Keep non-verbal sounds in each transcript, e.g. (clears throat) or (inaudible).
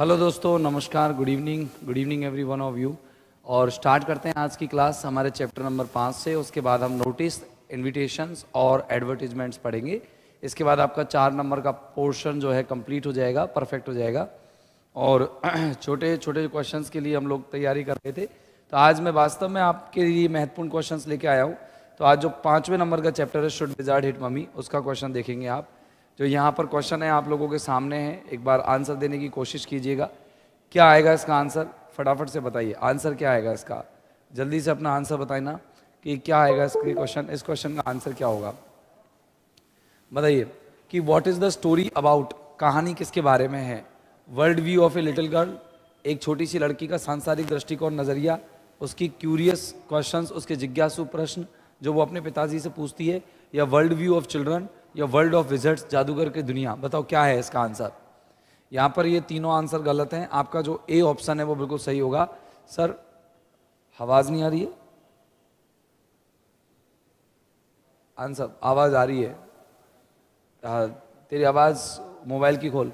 Hello दोस्तों नमस्कार good evening good evening everyone of you और स्टार्ट करते हैं आज की क्लास हमारे चैप्टर नंबर पाँच से उसके बाद हम नोटिस इन्विटेशंस और एडवर्टीजमेंट्स पढ़ेंगे इसके बाद आपका चार नंबर का पोर्शन जो है कंप्लीट हो जाएगा परफेक्ट हो जाएगा और (clears throat) छोटे छोटे क्वेश्चन के लिए हम लोग तैयारी कर रहे थे तो आज मैं वास्तव में आपके लिए महत्वपूर्ण क्वेश्चन लेके आया हूँ तो आज जो पाँचवें नंबर का चैप्टर है शुड विजार्ड हिट मम्मी उसका क्वेश्चन देखेंगे आप जो यहाँ पर क्वेश्चन है आप लोगों के सामने है एक बार आंसर देने की कोशिश कीजिएगा क्या आएगा इसका आंसर फटाफट से बताइए आंसर क्या आएगा इसका जल्दी से अपना आंसर बताए ना कि क्या आएगा इसके क्वेश्चन इस क्वेश्चन का आंसर क्या होगा बताइए कि what is the story about कहानी किसके बारे में है world view of a little girl एक छोटी सी लड़की का सांसारिक दृष्टिकोण नज़रिया उसकी क्यूरियस क्वेश्चन उसके जिज्ञासु प्रश्न जो वो अपने पिताजी से पूछती है या वर्ल्ड व्यू ऑफ चिल्ड्रन या वर्ल्ड ऑफ विजर्ट्स जादूगर की दुनिया बताओ क्या है इसका आंसर यहाँ पर ये तीनों आंसर गलत हैं आपका जो ए ऑप्शन है वो बिल्कुल सही होगा सर आवाज़ नहीं आ रही है आंसर आवाज़ आ रही है आ, तेरी आवाज़ मोबाइल की खोल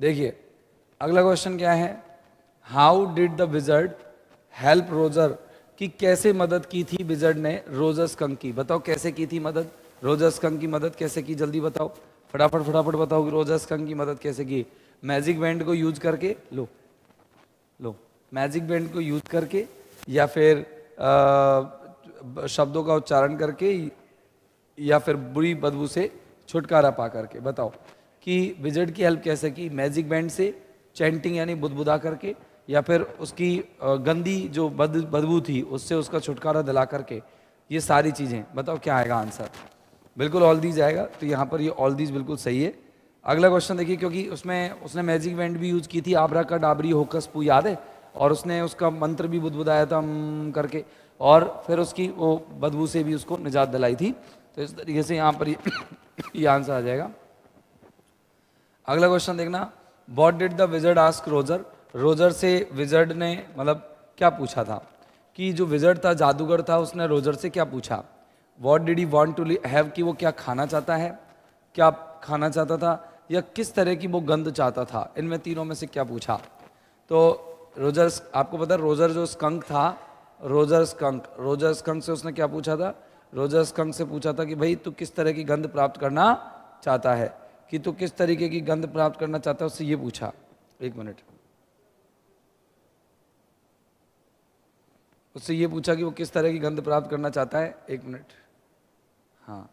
देखिए अगला क्वेश्चन क्या है how did the wizard help Roger कि कैसे मदद की थी विजर्ड ने रोजस कंग की बताओ कैसे की थी मदद रोजस कंग की मदद कैसे की जल्दी बताओ फटाफट फटाफट बताओ रोजस कंग की मदद कैसे की मैजिक बैंड को यूज करके लो लो मैजिक बैंड को यूज करके या फिर आ, शब्दों का उच्चारण करके या फिर बुरी बदबू से छुटकारा पा करके बताओ कि विजर्ड की हेल्प कैसे की मैजिक बैंड से चैंटिंग यानी बुदबुदा करके या फिर उसकी गंदी जो बद बदबू थी उससे उसका छुटकारा दिला करके ये सारी चीज़ें बताओ क्या आएगा आंसर बिल्कुल ऑल दीज आएगा तो यहाँ पर ये ऑल दीज बिल्कुल सही है अगला क्वेश्चन देखिए क्योंकि उसमें उसने मैजिक वेंट भी यूज़ की थी आबरा का डाबरी होकस पू याद है और उसने उसका मंत्र भी बुदबुदाया था करके और फिर उसकी वो बदबू से भी उसको निजात दिलाई थी तो इस तरीके से यहाँ पर ये (coughs) आंसर आ जाएगा अगला क्वेश्चन देखना what did the wizard ask Roger Roger से विजर्ड ने मतलब क्या पूछा था कि जो विजर्ड था जादूगर था उसने रोजर से क्या पूछा what did you want to have कि वो क्या खाना चाहता है क्या खाना चाहता था या किस तरह की वो गंध चाहता था इनमें तीनों में से क्या पूछा तो रोजर्स आपको पता है रोजर जो स्कंक था रोजर स्कंक रोजर स्कंक से उसने क्या पूछा था रोजर स्कंक से पूछा था कि भाई तू किस तरह की गंध प्राप्त करना चाहता है कि तू किस तरीके की गंध प्राप्त करना चाहता है उससे ये पूछा एक मिनट उससे ये पूछा कि वो किस तरह की गंध प्राप्त करना चाहता है एक मिनट हाँ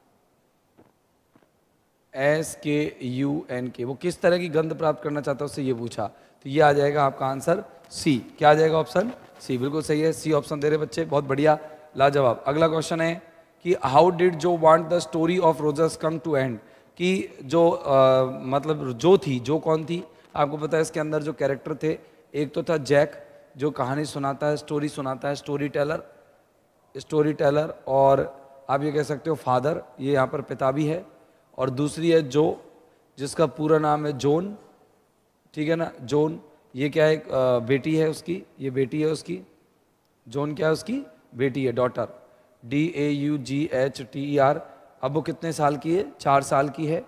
एस के यू एन के वो किस तरह की गंध प्राप्त करना चाहता है उससे ये पूछा तो ये आ जाएगा आपका आंसर सी क्या आ जाएगा ऑप्शन सी बिल्कुल सही है सी ऑप्शन दे रहे बच्चे बहुत बढ़िया लाजवाब अगला क्वेश्चन है कि how did Jo want the story of Roger's come to end कि जो आ, मतलब जो थी जो कौन थी आपको पता है इसके अंदर जो कैरेक्टर थे एक तो था जैक जो कहानी सुनाता है स्टोरी सुनाता है स्टोरी टेलर स्टोरी टेलर और आप ये कह सकते हो फादर ये यहाँ पर पिता भी है और दूसरी है जो जिसका पूरा नाम है जोन ठीक है ना जोन ये क्या है बेटी है उसकी ये बेटी है उसकी जोन क्या है उसकी बेटी है daughter D A U G H T E R अब वो कितने साल की है चार साल की है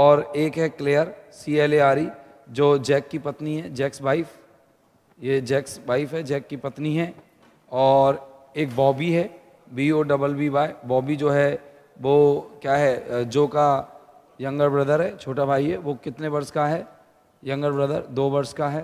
और एक है Claire C L A R E जो जैक की पत्नी है जैक्स वाइफ ये जैक्स वाइफ है जैक की पत्नी है और एक बॉबी है B O double B Y Bobby जो है वो क्या है जो का यंगर ब्रदर है छोटा भाई है वो कितने वर्ष का है यंगर ब्रदर दो वर्ष का है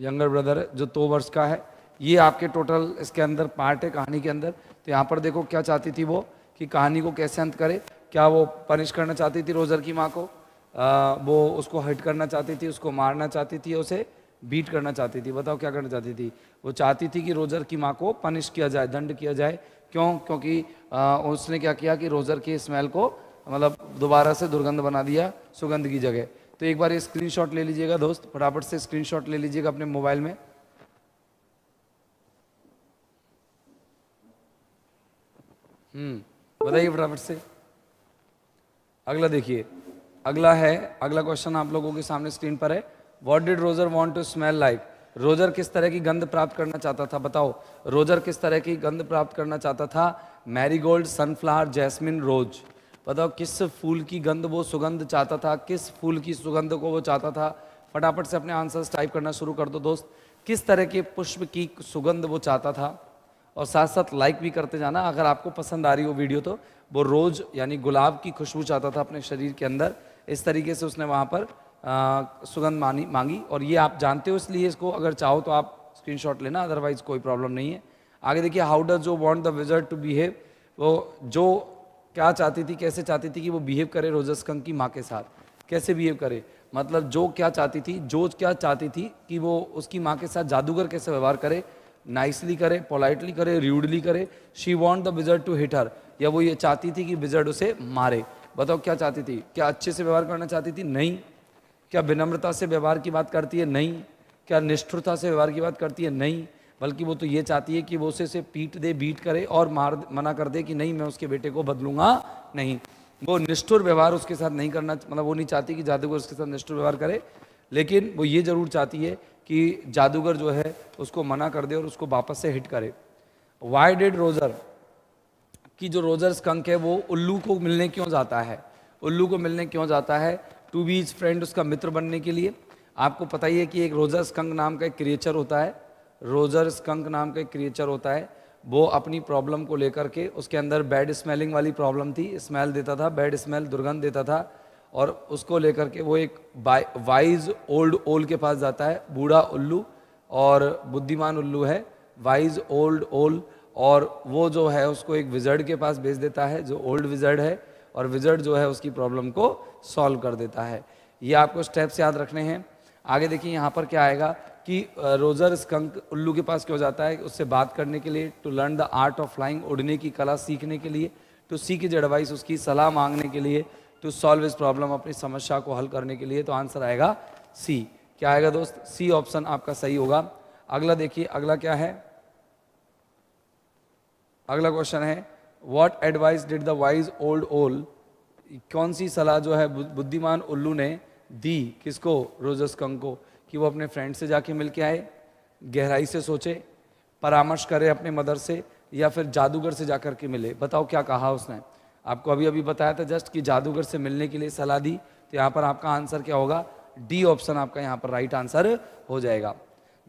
यंगर ब्रदर है जो दो तो वर्ष का है ये आपके टोटल इसके अंदर पार्ट है कहानी के अंदर तो यहाँ पर देखो क्या चाहती थी वो कि कहानी को कैसे अंत करे क्या वो पनिश करना चाहती थी रोजर की माँ को आ, वो उसको हट करना चाहती थी उसको मारना चाहती थी उसे बीट करना चाहती थी बताओ क्या करना चाहती थी वो चाहती थी कि रोजर की माँ को पनिश किया जाए दंड किया जाए क्यों क्योंकि आ, उसने क्या किया कि रोजर की स्मेल को मतलब दोबारा से दुर्गंध बना दिया सुगंध की जगह तो एक बार ये स्क्रीन ले लीजिएगा दोस्त फटाफट से स्क्रीन ले लीजिएगा अपने मोबाइल में हम्म बताइए फटाफट से अगला देखिए अगला है अगला क्वेश्चन आप लोगों के सामने स्क्रीन पर है what did Roger want to smell like Roger किस तरह की गंध प्राप्त करना चाहता था बताओ रोजर किस तरह की गंध प्राप्त करना चाहता था मैरीगोल्ड सनफ्लावर जैस्मिन रोज बताओ किस फूल की गंध वो सुगंध चाहता था किस फूल की सुगंध को वो चाहता था फटाफट से अपने आंसर्स टाइप करना शुरू कर दो दोस्त किस तरह के पुष्प की सुगंध वो चाहता था और साथ साथ लाइक भी करते जाना अगर आपको पसंद आ रही हो वीडियो तो वो रोज़ यानी गुलाब की खुशबू चाहता था अपने शरीर के अंदर इस तरीके से उसने वहाँ पर सुगंध मानी मांगी और ये आप जानते हो इसलिए इसको अगर चाहो तो आप स्क्रीनशॉट लेना अदरवाइज कोई प्रॉब्लम नहीं है आगे देखिए how does Jo want the wizard to behave वो जो क्या चाहती थी कैसे चाहती थी कि वो बिहेव करे रोजस्कंग की माँ के साथ कैसे बिहेव करे मतलब जो क्या चाहती थी जो क्या चाहती थी कि वो उसकी माँ के साथ जादूगर कैसे व्यवहार करे नाइसली करे पोलाइटली करे र्यूडली करे she want the wizard to hit her या वो ये चाहती थी कि विजर्ड उसे मारे बताओ क्या चाहती थी क्या अच्छे से व्यवहार करना चाहती थी नहीं क्या विनम्रता से व्यवहार की बात करती है नहीं क्या निष्ठुरता से व्यवहार की बात करती है नहीं बल्कि वो तो ये चाहती है कि वो उसे से पीट दे बीट करे और मार मना कर दे कि नहीं मैं उसके बेटे को बदलूंगा नहीं वो निष्ठुर व्यवहार उसके साथ नहीं करना मतलब वो नहीं चाहती कि जादूगर उसके साथ निष्ठुर व्यवहार करे लेकिन वो ये ज़रूर चाहती है कि जादूगर जो है उसको मना कर दे और उसको वापस से हिट करे वाई डेड रोज़र की जो रोज़र स्कंक है वो उल्लू को मिलने क्यों जाता है उल्लू को मिलने क्यों जाता है टू बी इज फ्रेंड उसका मित्र बनने के लिए आपको पता ही है कि एक रोजर स्कंक नाम का एक क्रिएचर होता है रोजर स्कंक नाम का एक क्रिएचर होता है वो अपनी प्रॉब्लम को लेकर के उसके अंदर बैड स्मेलिंग वाली प्रॉब्लम थी स्मेल देता था बैड स्मेल दुर्गंध देता था और उसको लेकर के वो एक वाइज ओल्ड ओल के पास जाता है बूढ़ा उल्लू और बुद्धिमान उल्लू है वाइज ओल्ड ओल और वो जो है उसको एक विजर्ड के पास भेज देता है जो ओल्ड विजर्ड है और विजर्ड जो है उसकी प्रॉब्लम को सॉल्व कर देता है ये आपको स्टेप्स याद रखने हैं आगे देखिए यहाँ पर क्या आएगा कि रोजर स्कंक उल्लू के पास क्यों जाता है उससे बात करने के लिए to learn the art of flying उड़ने की कला सीखने के लिए टू सीक इज एडवाइस उसकी सलाह मांगने के लिए टू सॉल्व इस प्रॉब्लम अपनी समस्या को हल करने के लिए तो आंसर आएगा सी क्या आएगा दोस्त सी ऑप्शन आपका सही होगा अगला देखिए अगला क्या है अगला क्वेश्चन है what advice did the wise old owl कौन सी सलाह जो है बुद्धिमान उल्लू ने दी किसको रोजस कंग को कि वो अपने फ्रेंड से जाके मिल के आए गहराई से सोचे परामर्श करे अपने मदर से या फिर जादूगर से जाकर के मिले बताओ क्या कहा उसने आपको अभी अभी बताया था जस्ट कि जादूगर से मिलने के लिए सलाह दी तो यहाँ पर आपका आंसर क्या होगा डी ऑप्शन आपका यहाँ पर राइट आंसर हो जाएगा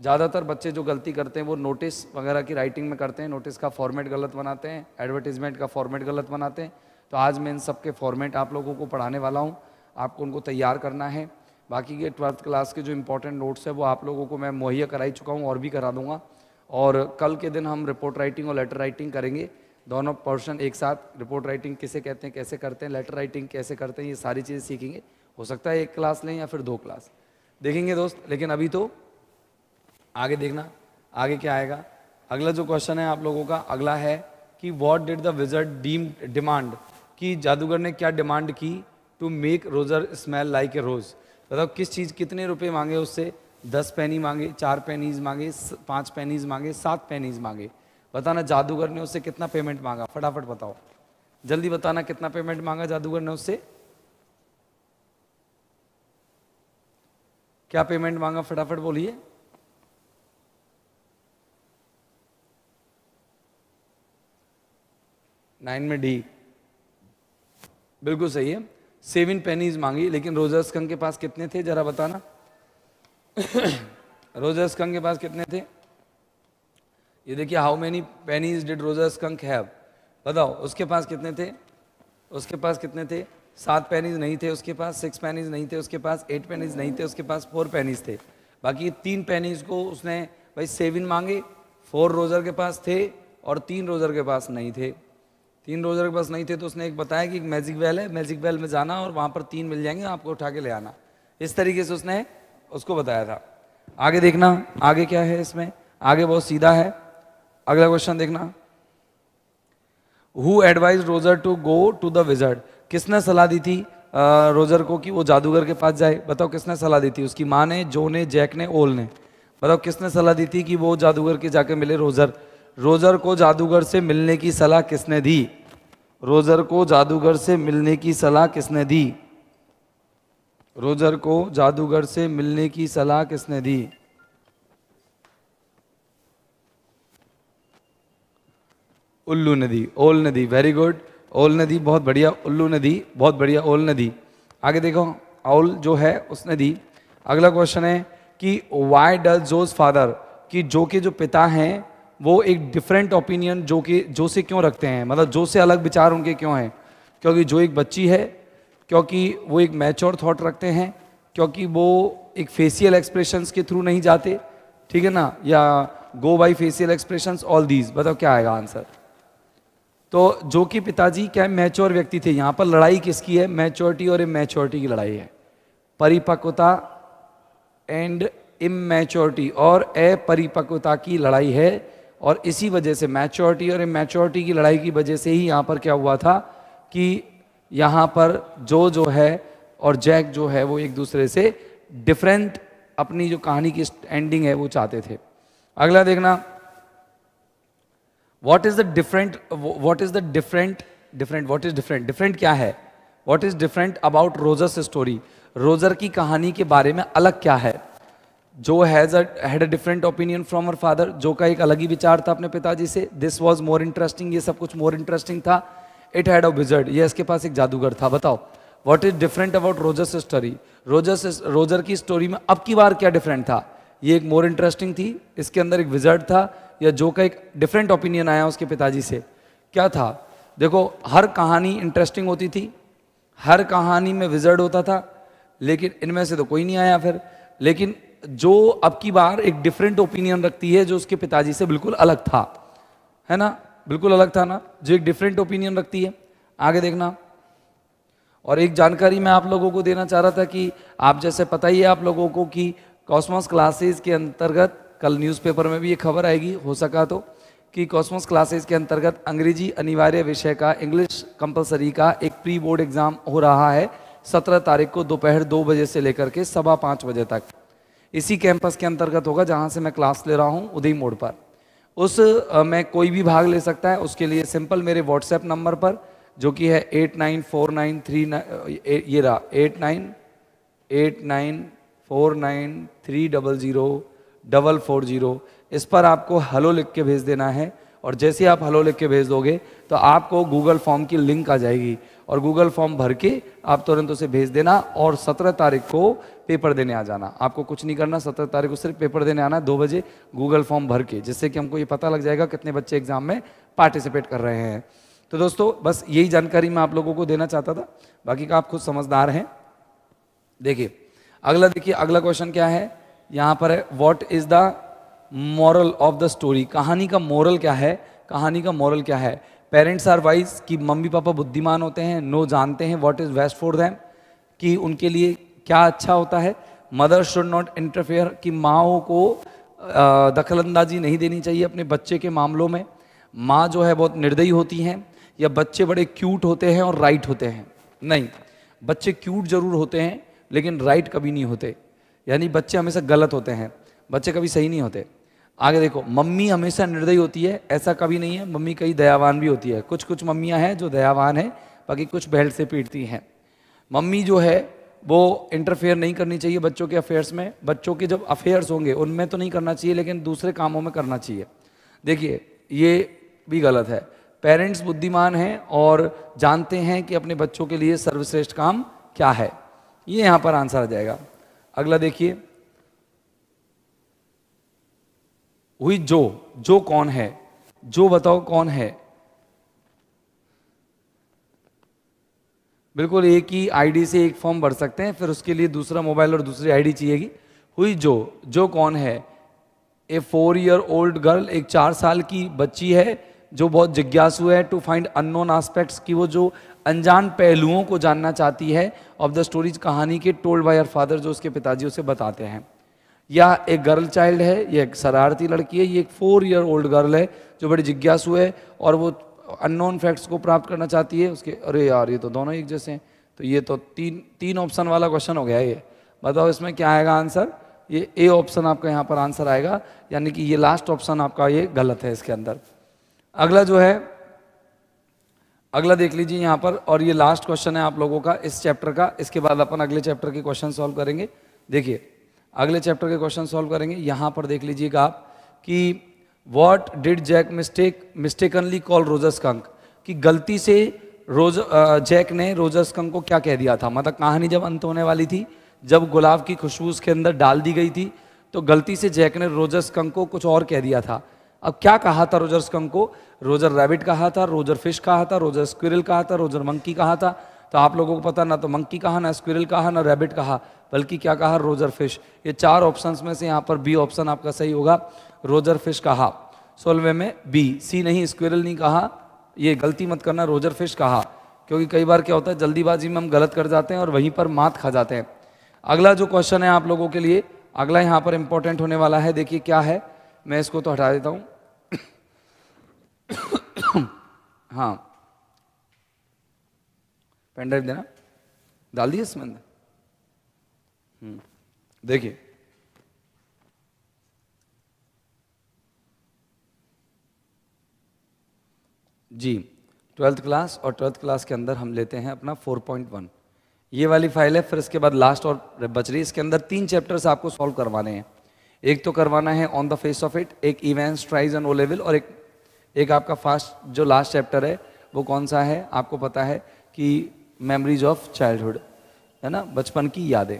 ज़्यादातर बच्चे जो गलती करते हैं वो नोटिस वगैरह की राइटिंग में करते हैं नोटिस का फॉर्मेट गलत बनाते हैं एडवर्टीजमेंट का फॉर्मेट गलत बनाते हैं तो आज मैं इन सब के फॉर्मेट आप लोगों को पढ़ाने वाला हूँ आपको उनको तैयार करना है बाकी के ट्वेल्थ क्लास के जो इंपॉर्टेंट नोट्स है वो आप लोगों को मैं मुहैया कराई चुका हूँ और भी करा दूंगा और कल के दिन हम रिपोर्ट राइटिंग और लेटर राइटिंग करेंगे दोनों पर्सन एक साथ रिपोर्ट राइटिंग किसे कहते हैं कैसे करते हैं लेटर राइटिंग कैसे करते हैं ये सारी चीज़ें सीखेंगे हो सकता है एक क्लास लें या फिर दो क्लास देखेंगे दोस्त लेकिन अभी तो आगे देखना आगे क्या आएगा अगला जो क्वेश्चन है आप लोगों का अगला है कि वॉट डिड द विजर्ट डीम डिमांड कि जादूगर ने क्या डिमांड की to make Roger smell like a rose बताओ किस चीज़ कितने रुपए मांगे उससे दस पैनी मांगे चार पैनीज मांगे पांच पैनीज मांगे सात पैनीज मांगे बताना जादूगर ने उससे कितना पेमेंट मांगा फटाफट बताओ जल्दी बताना कितना पेमेंट मांगा जादूगर ने उससे क्या पेमेंट मांगा फटाफट बोलिए नाइन में डी बिल्कुल सही है सेवन पेनीज मांगी लेकिन रोजर्स कंग के पास कितने थे जरा बताना रोजर्स (coughs) कंग के पास कितने थे ये देखिए how many pennies did Roger skunk have बताओ उसके पास कितने थे उसके पास कितने थे सात पेनीज नहीं थे उसके पास सिक्स पेनीज नहीं थे उसके पास एट पेनीज नहीं थे उसके पास फोर पेनीज थे बाकी तीन पेनीज को उसने भाई सेवन मांगे फोर रोजर के पास थे और तीन रोजर के पास नहीं थे तीन रोजर के पास नहीं थे तो उसने एक बताया कि मैजिक वेल है मैजिक वेल में जाना और वहाँ पर तीन मिल जाएंगे आपको उठा के ले आना इस तरीके से उसने उसको बताया था आगे देखना आगे क्या है इसमें आगे बहुत सीधा है अगला क्वेश्चन देखना who advised Roger to go to the wizard किसने सलाह दी थी रोजर को कि वो जादूगर के पास जाए बताओ किसने सलाह दी थी उसकी माँ ने जो ने जैक ने ओल ने बताओ किसने सलाह दी थी कि वो जादूगर के जाके मिले रोजर रोजर को जादूगर से मिलने की सलाह किसने दी रोजर को जादूगर से मिलने की सलाह किसने दी रोजर को जादूगर से मिलने की सलाह किसने दी उल्लू नदी ओल नदी वेरी गुड ओल नदी बहुत बढ़िया उल्लू नदी बहुत बढ़िया ओल नदी आगे देखो ओल जो है उसने दी अगला क्वेश्चन है कि वाई डज जोज फादर कि जो के जो पिता हैं वो एक डिफरेंट ओपिनियन जो कि जो से क्यों रखते हैं मतलब जो से अलग विचार उनके क्यों हैं क्योंकि जो एक बच्ची है क्योंकि वो एक मैच्योर थॉट रखते हैं क्योंकि वो एक फेसियल एक्सप्रेशंस के थ्रू नहीं जाते ठीक है ना या go by facial expressions all these बताओ क्या आएगा आंसर तो जो कि पिताजी क्या मैच्योर व्यक्ति थे यहाँ पर लड़ाई किसकी है मैच्योरिटी और इमेच्योरिटी की लड़ाई है परिपक्वता एंड इमेच्योरिटी और अपरिपक्वता की लड़ाई है और इसी वजह से मैच्योरिटी और इमेच्योरिटी की लड़ाई की वजह से ही यहाँ पर क्या हुआ था कि यहाँ पर जो जो है और जैक जो है वो एक दूसरे से डिफरेंट अपनी जो कहानी की एंडिंग है वो चाहते थे अगला देखना what is the different what is the different different what is different different क्या है what is different about Roger's story Roger की कहानी के बारे में अलग क्या है Jo has had a different opinion from her father Jo का एक अलग ही विचार था अपने पिताजी से दिस वॉज मोर इंटरेस्टिंग ये सब कुछ मोर इंटरेस्टिंग था इट हैड अ विजर्ड ये इसके पास एक जादूगर था बताओ what is different about Roger's story Roger's Roger की स्टोरी में अब की बार क्या डिफरेंट था ये एक मोर इंटरेस्टिंग थी इसके अंदर एक विजर्ड था या जो का एक डिफरेंट ओपिनियन आया उसके पिताजी से क्या था देखो हर कहानी इंटरेस्टिंग होती थी हर कहानी में विजर्ड होता था लेकिन इनमें से तो कोई नहीं आया फिर लेकिन जो अब की बार एक डिफरेंट ओपिनियन रखती है जो उसके पिताजी से बिल्कुल अलग था है ना बिल्कुल अलग था ना जो एक डिफरेंट ओपिनियन रखती है आगे देखना और एक जानकारी मैं आप लोगों को देना चाह रहा था कि आप जैसे पता ही है आप लोगों को कि कॉस्मोस क्लासेस के अंतर्गत कल न्यूज़पेपर में भी ये खबर आएगी हो सका तो कि कॉस्मोस क्लासेस के अंतर्गत अंग्रेजी अनिवार्य विषय का इंग्लिश कंपलसरी का एक प्री बोर्ड एग्ज़ाम हो रहा है सत्रह तारीख को दोपहर दो बजे से लेकर के सवा पाँच बजे तक इसी कैंपस के अंतर्गत होगा जहाँ से मैं क्लास ले रहा हूँ उदय मोड़ पर उस में कोई भी भाग ले सकता है उसके लिए सिंपल मेरे व्हाट्सएप नंबर पर जो कि है eight nine four nine three nine ये रहा eight nine eight nine four nine three double zero double four zero इस पर आपको हेलो लिख के भेज देना है और जैसे आप हेलो लिख के भेज दोगे तो आपको गूगल फॉर्म की लिंक आ जाएगी और गूगल फॉर्म भर के आप तुरंत उसे भेज देना और सत्रह तारीख को पेपर देने आ जाना आपको कुछ नहीं करना सत्रह तारीख को सिर्फ पेपर देने आना है दो बजे गूगल फॉर्म भर के जिससे कि हमको ये पता लग जाएगा कितने बच्चे एग्जाम में पार्टिसिपेट कर रहे हैं तो दोस्तों बस यही जानकारी मैं आप लोगों को देना चाहता था बाकी का आप खुद समझदार हैं देखिए अगला देखिए अगला क्वेश्चन क्या है यहाँ पर है what is the moral of the story कहानी का मॉरल क्या है कहानी का मॉरल क्या है पेरेंट्स आर वाइज कि मम्मी पापा बुद्धिमान होते हैं नो जानते हैं what is best for them कि उनके लिए क्या अच्छा होता है मदर शुड नॉट इंटरफेयर कि माओ को दखलंदाजी नहीं देनी चाहिए अपने बच्चे के मामलों में माँ जो है बहुत निर्दयी होती हैं या बच्चे बड़े क्यूट होते हैं और राइट होते हैं नहीं बच्चे क्यूट ज़रूर होते हैं लेकिन राइट कभी नहीं होते यानी बच्चे हमेशा गलत होते हैं बच्चे कभी सही नहीं होते आगे देखो मम्मी हमेशा निर्दयी होती है ऐसा कभी नहीं है मम्मी कई दयावान भी होती है कुछ कुछ मम्मियाँ हैं जो दयावान हैं बाकी कुछ बहल से पीटती हैं मम्मी जो है वो इंटरफेयर नहीं करनी चाहिए बच्चों के अफेयर्स में बच्चों के जब अफेयर्स होंगे उनमें तो नहीं करना चाहिए लेकिन दूसरे कामों में करना चाहिए देखिए ये भी गलत है पेरेंट्स बुद्धिमान हैं और जानते हैं कि अपने बच्चों के लिए सर्वश्रेष्ठ काम क्या है ये यहाँ पर आंसर आ जाएगा अगला देखिए हुई जो जो कौन है जो बताओ कौन है बिल्कुल एक ही आईडी से एक फॉर्म भर सकते हैं फिर उसके लिए दूसरा मोबाइल और दूसरी आईडी चाहिएगी हुई जो जो कौन है a four year old girl एक चार साल की बच्ची है जो बहुत जिज्ञासु है टू फाइंड अननोन आस्पेक्ट्स की वो जो अनजान पहलुओं को जानना चाहती है ऑफ द स्टोरीज कहानी के टोल्ड बाय हर फादर जो उसके पिताजी उसे बताते हैं या एक गर्ल चाइल्ड है ये एक शरारती लड़की है ये एक फोर ईयर ओल्ड गर्ल है जो बड़ी जिज्ञासु है और वो अननोन फैक्ट्स को प्राप्त करना चाहती है उसके अरे यार ये तो दोनों एक जैसे हैं तो ये तो तीन तीन ऑप्शन वाला क्वेश्चन हो गया ये बताओ इसमें क्या आएगा आंसर ये ए ऑप्शन आपका यहाँ पर आंसर आएगा यानी कि ये लास्ट ऑप्शन आपका ये गलत है इसके अंदर अगला जो है अगला देख लीजिए यहाँ पर और ये लास्ट क्वेश्चन है आप लोगों का इस चैप्टर का इसके बाद अपन अगले चैप्टर के क्वेश्चन सॉल्व करेंगे देखिए अगले चैप्टर के क्वेश्चन सॉल्व करेंगे यहां पर देख लीजिएगा आप कि what did Jack mistake mistakenly call Roger skunk कि गलती से रोज जैक ने रोजस कंक को क्या कह दिया था मतलब कहानी जब अंत होने वाली थी जब गुलाब की खुशबू उसके अंदर डाल दी गई थी तो गलती से जैक ने रोजर्स कंक को कुछ और कह दिया था अब क्या कहा था रोजर्स कंक को रोजर रैबिट कहा था रोजर फिश कहा था रोजर स्क्विरल कहा था रोजर मंकी कहा था तो आप लोगों को पता ना तो मंकी कहा ना स्क्विरल कहा ना रैबिट कहा बल्कि क्या कहा रोजर फिश ये चार ऑप्शंस में से यहाँ पर बी ऑप्शन आपका सही होगा रोजर फिश कहा सोलवे में बी सी नहीं स्क्विरल नहीं कहा ये गलती मत करना रोजर फिश कहा क्योंकि कई बार क्या होता है जल्दीबाजी में हम गलत कर जाते हैं और वहीं पर मात खा जाते हैं अगला जो क्वेश्चन है आप लोगों के लिए अगला यहाँ पर इंपॉर्टेंट होने वाला है देखिए क्या है मैं इसको तो हटा देता हूँ (coughs) हाँ पेन ड्राइव देना डाल दिए इसमें अंदर हम्म, देखिए जी ट्वेल्थ क्लास और ट्वेल्थ क्लास के अंदर हम लेते हैं अपना 4.1 ये वाली फाइल है फिर इसके बाद लास्ट और बच रही इसके अंदर तीन चैप्टर्स आपको सॉल्व करवाने हैं एक तो करवाना है on the face of it एक Evans tries and O level और एक एक आपका फास्ट जो लास्ट चैप्टर है वो कौन सा है आपको पता है कि मेमोरीज ऑफ चाइल्डहुड है ना बचपन की यादें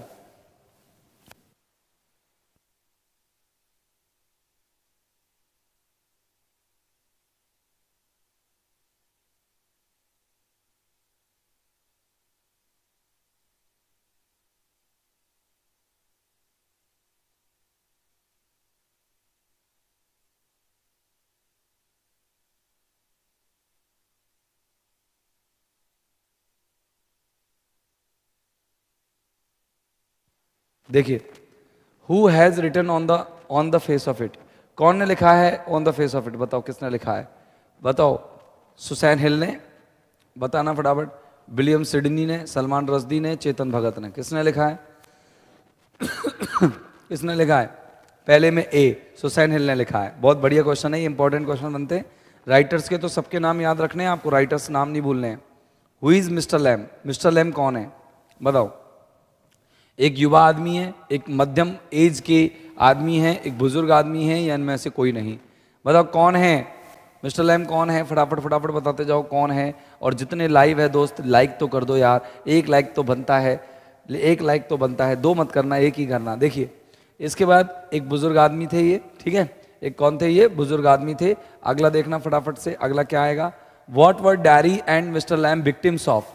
देखिए who has written on the on the face of it कौन ने लिखा है on the face of it बताओ किसने लिखा है बताओ सुसैन हिल ने बताना फटाफट विलियम सिडनी ने सलमान रजदी ने चेतन भगत ने किसने लिखा है (coughs) किसने लिखा है पहले में ए सुसैन हिल ने लिखा है बहुत बढ़िया क्वेश्चन है ये इंपॉर्टेंट क्वेश्चन बनते हैं राइटर्स के तो सबके नाम याद रखने हैं आपको राइटर्स नाम नहीं भूलने हैं who is Mister Lamb Mister Lamb कौन है बताओ एक युवा आदमी है एक मध्यम एज के आदमी है एक बुजुर्ग आदमी है या इनमें से कोई नहीं बताओ कौन है मिस्टर लैम कौन है फटाफट फटाफट बताते जाओ कौन है और जितने लाइव है दोस्त लाइक तो कर दो यार एक लाइक तो बनता है एक लाइक तो बनता है दो मत करना एक ही करना देखिए इसके बाद एक बुजुर्ग आदमी थे ये ठीक है एक कौन थे ये बुजुर्ग आदमी थे अगला देखना फटाफट से अगला क्या आएगा what were Derry and Mister Lamb victims of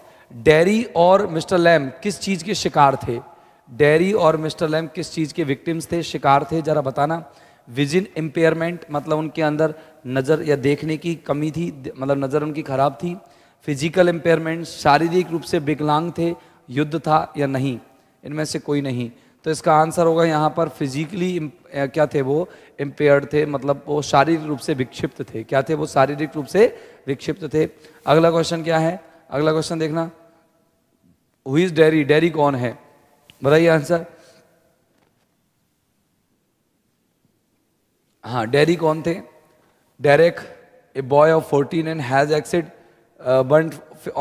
Derry और मिस्टर लैम किस चीज के शिकार थे डेरी और मिस्टर लैम किस चीज़ के विक्टिम्स थे शिकार थे ज़रा बताना विजन इम्पेयरमेंट मतलब उनके अंदर नज़र या देखने की कमी थी मतलब नज़र उनकी ख़राब थी फिजिकल इम्पेयरमेंट शारीरिक रूप से विकलांग थे युद्ध था या नहीं इनमें से कोई नहीं तो इसका आंसर होगा यहाँ पर फिजिकली क्या थे वो इम्पेयर्ड थे मतलब वो शारीरिक रूप से विक्षिप्त थे क्या थे वो शारीरिक रूप से विक्षिप्त थे अगला क्वेश्चन क्या है अगला क्वेश्चन देखना हु इज डेरी डेरी कौन है बताइए आंसर हाँ डेरी कौन थे Derek a boy of fourteen and has acid burn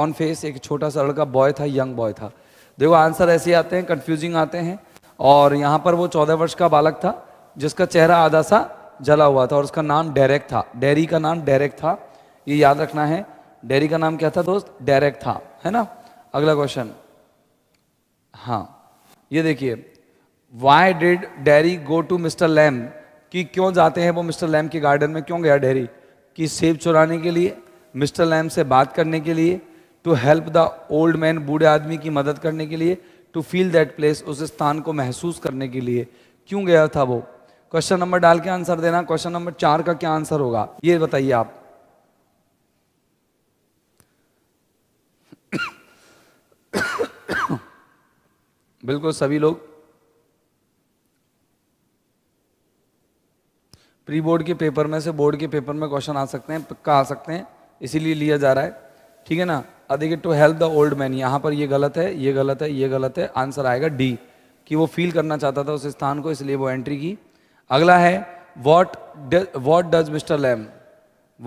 on face एक छोटा सा लड़का बॉय था यंग बॉय था देखो आंसर ऐसे आते हैं कंफ्यूजिंग आते हैं और यहाँ पर वो चौदह वर्ष का बालक था जिसका चेहरा आधा सा जला हुआ था और उसका नाम डेरेक था डेरी का नाम डेरेक था ये याद रखना है डेरी का नाम क्या था दोस्त डेरेक था है ना अगला क्वेश्चन हाँ ये देखिए why did Derry go to Mister Lamb कि क्यों जाते हैं वो मिस्टर लैम के गार्डन में क्यों गया डेरी कि सेब चुराने के लिए मिस्टर लैम से बात करने के लिए to help the old man बूढ़े आदमी की मदद करने के लिए टू फील दैट प्लेस उस स्थान को महसूस करने के लिए क्यों गया था वो क्वेश्चन नंबर डाल के आंसर देना क्वेश्चन नंबर चार का क्या आंसर होगा ये बताइए आप बिल्कुल सभी लोग प्री बोर्ड के पेपर में से बोर्ड के पेपर में क्वेश्चन आ सकते हैं पक्का आ सकते हैं इसीलिए लिया जा रहा है ठीक है ना अधिक to help the old man यहाँ पर ये गलत है ये गलत है ये गलत है आंसर आएगा डी कि वो फील करना चाहता था उस स्थान को इसलिए वो एंट्री की अगला है what what does Mister Lamb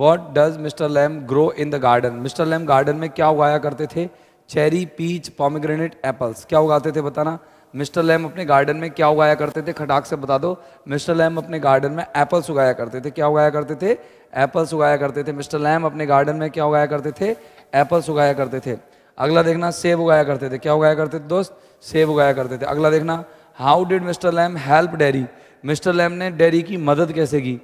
what does Mister Lamb grow in the garden Mister Lamb garden में क्या उगाया करते थे चेरी पीच पॉमिग्रेनेट एप्पल्स क्या उगाते थे बताना मिस्टर लैम अपने गार्डन में क्या उगाया करते थे खटाक से बता दो मिस्टर लैम अपने गार्डन में एप्पल्स उगाया करते थे क्या उगाया करते थे एप्पल्स उगाया करते थे मिस्टर लैम अपने गार्डन में क्या उगाया करते थे एप्पल्स उगाया करते थे अगला देखना सेब उगाया करते थे क्या उगाया करते थे दोस्त सेब उगाया करते थे अगला देखना how did Mister Lamb help Derry Mister Lamb ने डेरी की मदद कैसे की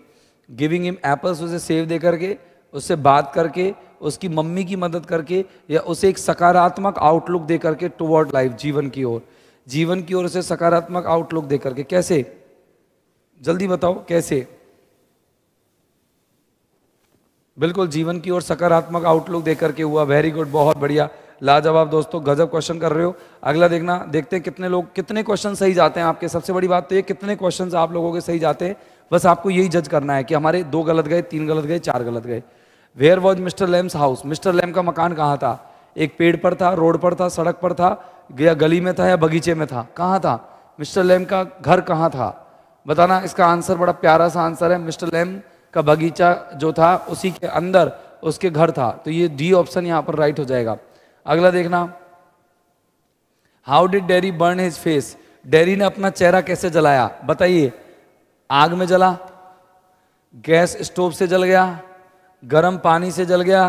गिविंग हिम एप्पल्स उसे सेब दे करके उससे बात करके उसकी मम्मी की मदद करके या उसे एक सकारात्मक आउटलुक दे करके टुवर्ड लाइफ जीवन की ओर जीवन की ओर उसे सकारात्मक आउटलुक दे करके कैसे जल्दी बताओ कैसे बिल्कुल जीवन की ओर सकारात्मक आउटलुक दे करके हुआ वेरी गुड बहुत बढ़िया लाजवाब दोस्तों गजब क्वेश्चन कर रहे हो अगला देखना देखते हैं कितने लोग कितने क्वेश्चन सही जाते हैं आपके सबसे बड़ी बात तो ये कितने क्वेश्चन आप लोगों के सही जाते हैं बस आपको यही जज करना है कि हमारे दो गलत गए तीन गलत गए चार गलत गए where was Mister Lamb's house Mister Lamb का मकान कहाँ था एक पेड़ पर था रोड पर था सड़क पर था या गली में था या बगीचे में था कहाँ था मिस्टर लैम का घर कहाँ था बताना इसका आंसर बड़ा प्यारा सा आंसर है मिस्टर लैम का बगीचा जो था उसी के अंदर उसके घर था तो ये डी ऑप्शन यहाँ पर राइट हो जाएगा अगला देखना how did Derry burn his face Derry ने अपना चेहरा कैसे जलाया बताइए आग में जला गैस स्टोव से जल गया गर्म पानी से जल गया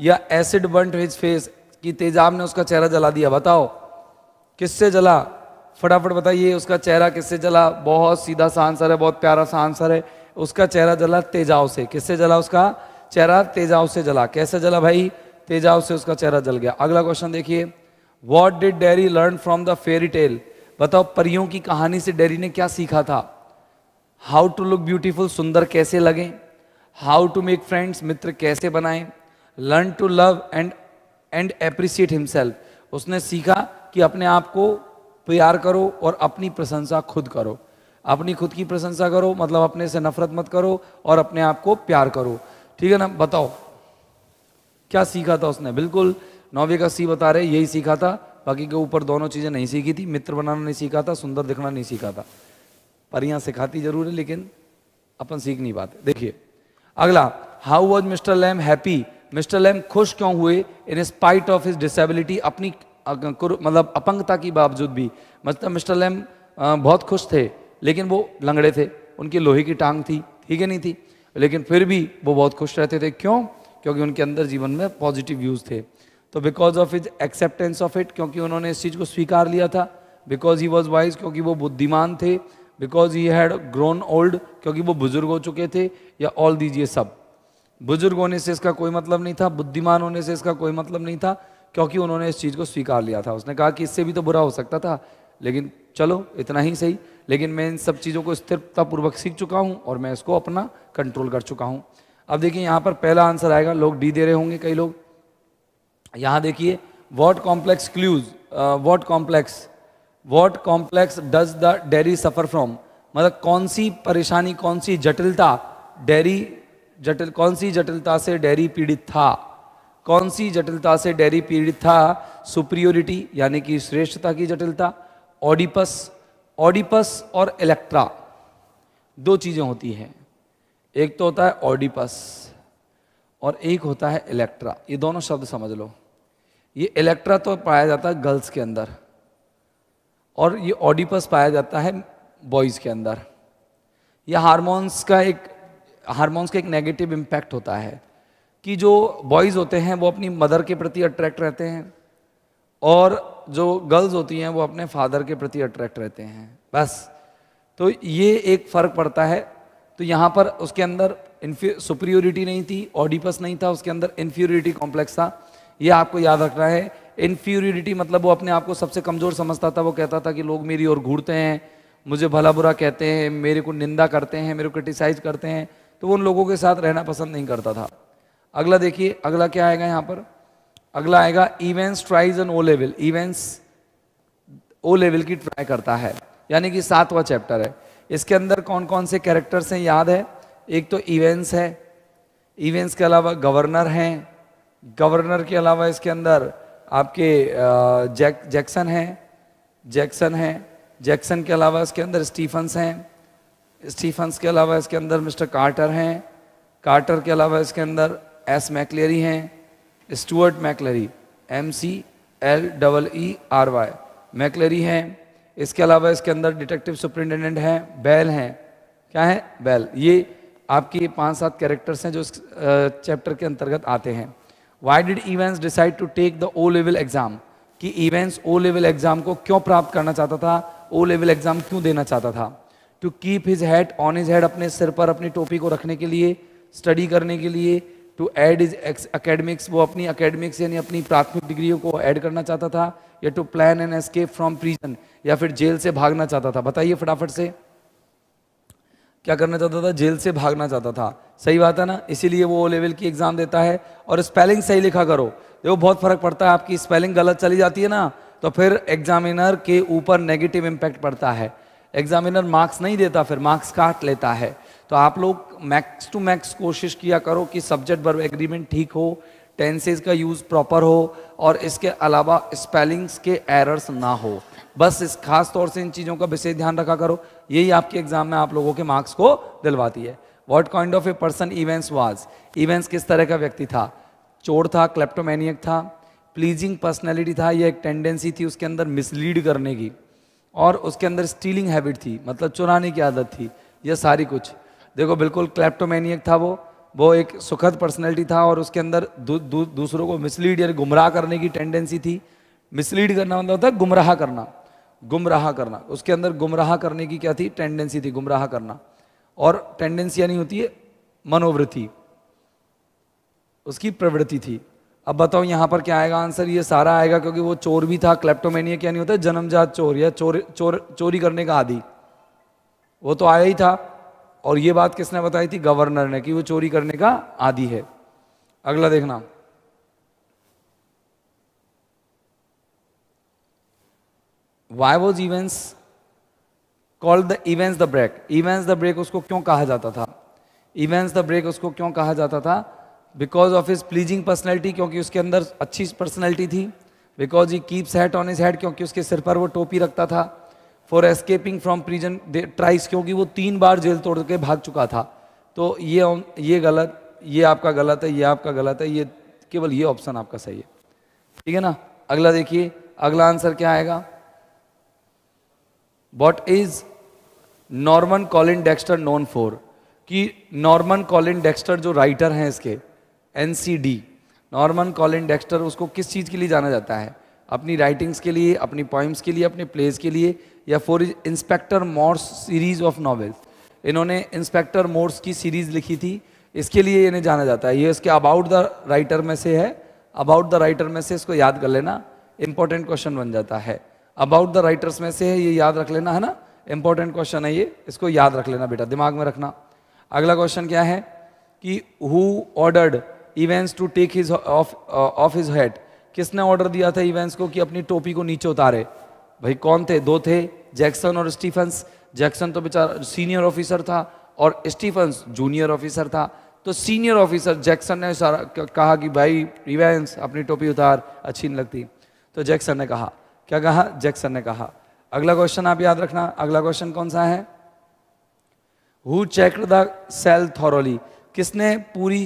या एसिड बंट हिज फेस कि तेजाब ने उसका चेहरा जला दिया बताओ किससे जला फटाफट बताइए उसका चेहरा किससे जला बहुत सीधा सा आंसर है बहुत प्यारा सा आंसर है उसका चेहरा जला तेजाव से किससे जला उसका चेहरा तेजाव से जला कैसे जला भाई तेजाव से उसका चेहरा जल गया अगला क्वेश्चन देखिए what did Derry learn from the fairy tale बताओ परियों की कहानी से डेरी ने क्या सीखा था हाउ टू लुक ब्यूटीफुल सुंदर कैसे लगे हाउ टू मेक फ्रेंड्स मित्र कैसे बनाएं learn to love and and appreciate himself उसने सीखा कि अपने आप को प्यार करो और अपनी प्रशंसा खुद करो अपनी खुद की प्रशंसा करो मतलब अपने से नफरत मत करो और अपने आप को प्यार करो ठीक है ना बताओ क्या सीखा था उसने बिल्कुल नौवे का सी बता रहे यही सीखा था बाकी के ऊपर दोनों चीज़ें नहीं सीखी थी मित्र बनाना नहीं सीखा था सुंदर दिखना नहीं सीखा था परियां सिखाती जरूर है लेकिन अपन सीख नहीं पाते देखिए अगला how was Mister Lamb happy Mister Lamb खुश क्यों हुए in spite of his disability अपनी मतलब अपंगता के बावजूद भी मतलब मिस्टर लैम बहुत खुश थे लेकिन वो लंगड़े थे उनकी लोहे की टांग थी ठीक है नहीं थी लेकिन फिर भी वो बहुत खुश रहते थे क्यों क्योंकि उनके अंदर जीवन में पॉजिटिव व्यूज़ थे तो because of his acceptance of it क्योंकि उन्होंने इस चीज़ को स्वीकार लिया था बिकॉज ही वॉज वाइज क्योंकि वो बुद्धिमान थे because he had grown old क्योंकि वो बुजुर्ग हो चुके थे या ऑल दीजिए सब बुजुर्ग होने से इसका कोई मतलब नहीं था बुद्धिमान होने से इसका कोई मतलब नहीं था क्योंकि उन्होंने इस चीज़ को स्वीकार लिया था उसने कहा कि इससे भी तो बुरा हो सकता था लेकिन चलो इतना ही सही लेकिन मैं इन सब चीज़ों को स्थिरतापूर्वक सीख चुका हूँ और मैं इसको अपना कंट्रोल कर चुका हूँ अब देखिए यहाँ पर पहला आंसर आएगा लोग डी दे रहे होंगे कई लोग यहाँ देखिए what complex clues what complex what complex does the Derry suffer from मतलब कौन सी परेशानी कौन सी जटिलता डेरी जटिल कौन सी जटिलता से डेरी पीड़ित था कौन सी जटिलता से डेयरी पीड़ित था सुप्रियोरिटी यानी कि श्रेष्ठता की जटिलता ऑडिपस ऑडिपस और इलेक्ट्रा दो चीज़ें होती हैं एक तो होता है ऑडिपस और एक होता है इलेक्ट्रा ये दोनों शब्द समझ लो ये इलेक्ट्रा तो पाया जाता है गर्ल्स के अंदर और ये ऑडिपस पाया जाता है बॉयज़ के अंदर यह हारमोन्स का एक हारमोन्स का एक नेगेटिव इम्पैक्ट होता है कि जो बॉयज़ होते हैं वो अपनी मदर के प्रति अट्रैक्ट रहते हैं और जो गर्ल्स होती हैं वो अपने फादर के प्रति अट्रैक्ट रहते हैं बस तो ये एक फ़र्क पड़ता है तो यहाँ पर उसके अंदर सुपरियोरिटी नहीं थी ऑडिपस नहीं था उसके अंदर इन्फीरियोरिटी कॉम्प्लेक्स था ये आपको याद रखना है इन्फ्यूरिटी मतलब वो अपने आप को सबसे कमज़ोर समझता था वो कहता था कि लोग मेरी ओर घूरते हैं मुझे भला बुरा कहते हैं मेरे को निंदा करते हैं मेरे को क्रिटिसाइज करते हैं तो वो उन लोगों के साथ रहना पसंद नहीं करता था अगला देखिए अगला क्या आएगा यहाँ पर अगला आएगा Evans tries an O level Evans O level की ट्राई करता है यानी कि सातवा चैप्टर है इसके अंदर कौन कौन से कैरेक्टर्स हैं याद है एक तो इवेंट्स है इवेंट्स के अलावा गवर्नर हैं गवर्नर के अलावा इसके अंदर आपके जैक जैक्सन हैं जैक्सन हैं जैक्सन के अलावा इसके अंदर स्टीफन्स हैं स्टीफन्स के अलावा इसके अंदर मिस्टर कार्टर हैं कार्टर के अलावा इसके अंदर एस मैकलेरी हैं Stuart McCleary M C L double E R Y McCleary हैं इसके अलावा इसके अंदर डिटेक्टिव सुप्रिंटेंडेंट हैं बैल हैं क्या है बैल ये आपकी पांच सात कैरेक्टर्स हैं जो इस चैप्टर के अंतर्गत आते हैं why did Evans decide to take the O level exam कि इवेंट्स ओ लेवल एग्जाम को क्यों प्राप्त करना चाहता था ओ लेवल एग्जाम क्यों देना चाहता था to keep his head on his head अपने सिर पर अपनी टोपी को रखने के लिए स्टडी करने के लिए टू एड इज अकेडमिक्स वो अपनी अकेडमिक्स यानी अपनी प्राथमिक डिग्रियों को ऐड करना चाहता था या to plan and escape from prison या फिर जेल से भागना चाहता था बताइए फटाफट से क्या करना चाहता था जेल से भागना चाहता था सही बात है ना इसीलिए वो ओ लेवल की एग्ज़ाम देता है और स्पेलिंग सही लिखा करो देखो बहुत फ़र्क पड़ता है आपकी स्पेलिंग गलत चली जाती है ना तो फिर एग्जामिनर के ऊपर नेगेटिव इम्पैक्ट पड़ता है एग्जामिनर मार्क्स नहीं देता फिर मार्क्स काट लेता है तो आप लोग मैक्स टू मैक्स कोशिश किया करो कि सब्जेक्ट वर्ब एग्रीमेंट ठीक हो टेंसेज का यूज़ प्रॉपर हो और इसके अलावा स्पेलिंग्स के एरर्स ना हो बस इस खास तौर से इन चीज़ों का विशेष ध्यान रखा करो यही आपके एग्जाम में आप लोगों के मार्क्स को दिलवाती है what kind of a person Evans was Evans किस तरह का व्यक्ति था चोर था क्लेप्टोमैनियक था प्लीजिंग पर्सनैलिटी था यह एक टेंडेंसी थी उसके अंदर मिसलीड करने की और उसके अंदर स्टीलिंग हैबिट थी मतलब चुराने की आदत थी यह सारी कुछ देखो बिल्कुल क्लेप्टोमैनियक था वो वो एक सुखद पर्सनैलिटी था और उसके अंदर दू, दू, दूसरों को मिसलीड यानी गुमराह करने की टेंडेंसी थी मिसलीड करना मतलब होता है गुमराह करना गुमराह करना उसके अंदर गुमराह करने की क्या थी टेंडेंसी थी गुमराह करना और टेंडेंसी यानी होती है मनोवृत्ति उसकी प्रवृत्ति थी अब बताओ यहां पर क्या आएगा आंसर ये सारा आएगा क्योंकि वो चोर भी था क्लेप्टोमेनिया क्या नहीं होता जन्मजात चोर या चोर चोर चोरी करने का आदि वो तो आया ही था और ये बात किसने बताई थी गवर्नर ने कि वो चोरी करने का आदि है अगला देखना why was Evans called the Evans the break Evans the break उसको क्यों कहा जाता था इवेंट्स द ब्रेक उसको क्यों कहा जाता था because of his pleasing personality क्योंकि उसके अंदर अच्छी पर्सनैलिटी थी because he keeps hat on his head क्योंकि उसके सिर पर वो टोपी रखता था for escaping from prison thrice क्योंकि वो तीन बार जेल तोड़ के भाग चुका था तो ये ये गलत ये आपका गलत है ये आपका गलत है ये केवल ये ऑप्शन आपका सही है ठीक है ना अगला देखिए अगला आंसर क्या आएगा what is Norman Colin Dexter known for कि नॉर्मन कॉलिन डेक्स्टर जो राइटर हैं इसके N C D Norman Colin Dexter उसको किस चीज़ के लिए जाना जाता है अपनी राइटिंग्स के लिए अपनी पॉइंट्स के लिए अपने प्लेस के लिए या for inspector Morse series of novels इन्होंने इंस्पेक्टर मोर्स की सीरीज लिखी थी इसके लिए इन्हें जाना जाता है ये इसके अबाउट द राइटर में से है अबाउट द राइटर में से इसको याद कर लेना इंपॉर्टेंट क्वेश्चन बन जाता है अबाउट द राइटर्स में से है ये याद रख लेना है ना इंपॉर्टेंट क्वेश्चन है ये इसको याद रख लेना बेटा दिमाग में रखना अगला क्वेश्चन क्या है कि who ordered events to take his off off his head किसने ऑर्डर दिया था इवेंट्स को कि अपनी टोपी को नीचे उतारे भाई कौन थे दो थे जैक्सन और स्टीफन्स जैक्सन तो बेचारा सीनियर ऑफिसर था और स्टीफन्स जूनियर ऑफिसर था तो सीनियर ऑफिसर जैक्सन ने कहा कि भाई इवेंट्स अपनी टोपी उतार अच्छी नहीं लगती तो जैक्सन ने कहा क्या कहा जैक्सन ने कहा अगला क्वेश्चन आप याद रखना अगला क्वेश्चन कौन सा है who check the cell thoroughly किसने पूरी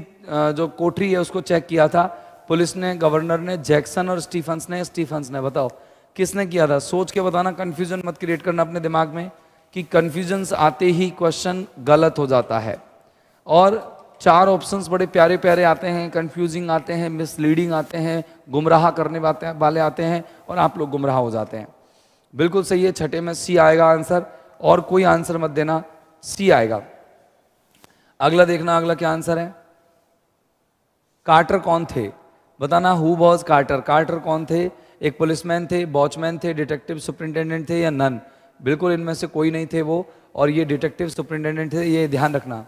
जो कोठरी है उसको चेक किया था पुलिस ने गवर्नर ने जैक्सन और स्टीफंस ने स्टीफंस ने बताओ किसने किया था सोच के बताना कंफ्यूजन मत क्रिएट करना अपने दिमाग में कि कंफ्यूजन आते ही क्वेश्चन गलत हो जाता है और चार ऑप्शंस बड़े प्यारे प्यारे आते हैं कंफ्यूजिंग आते हैं मिसलीडिंग आते हैं गुमराह करने वाले आते हैं और आप लोग गुमराह हो जाते हैं बिल्कुल सही है छठे में सी आएगा आंसर और कोई आंसर मत देना सी आएगा अगला देखना अगला क्या आंसर है कार्टर कौन थे बताना हु बॉज कार्टर कार्टर कौन थे एक पुलिसमैन थे वॉचमैन थे डिटेक्टिव सुप्रिंटेंडेंट थे या नन बिल्कुल इनमें से कोई नहीं थे वो और ये डिटेक्टिव सुप्रिंटेंडेंट थे ये ध्यान रखना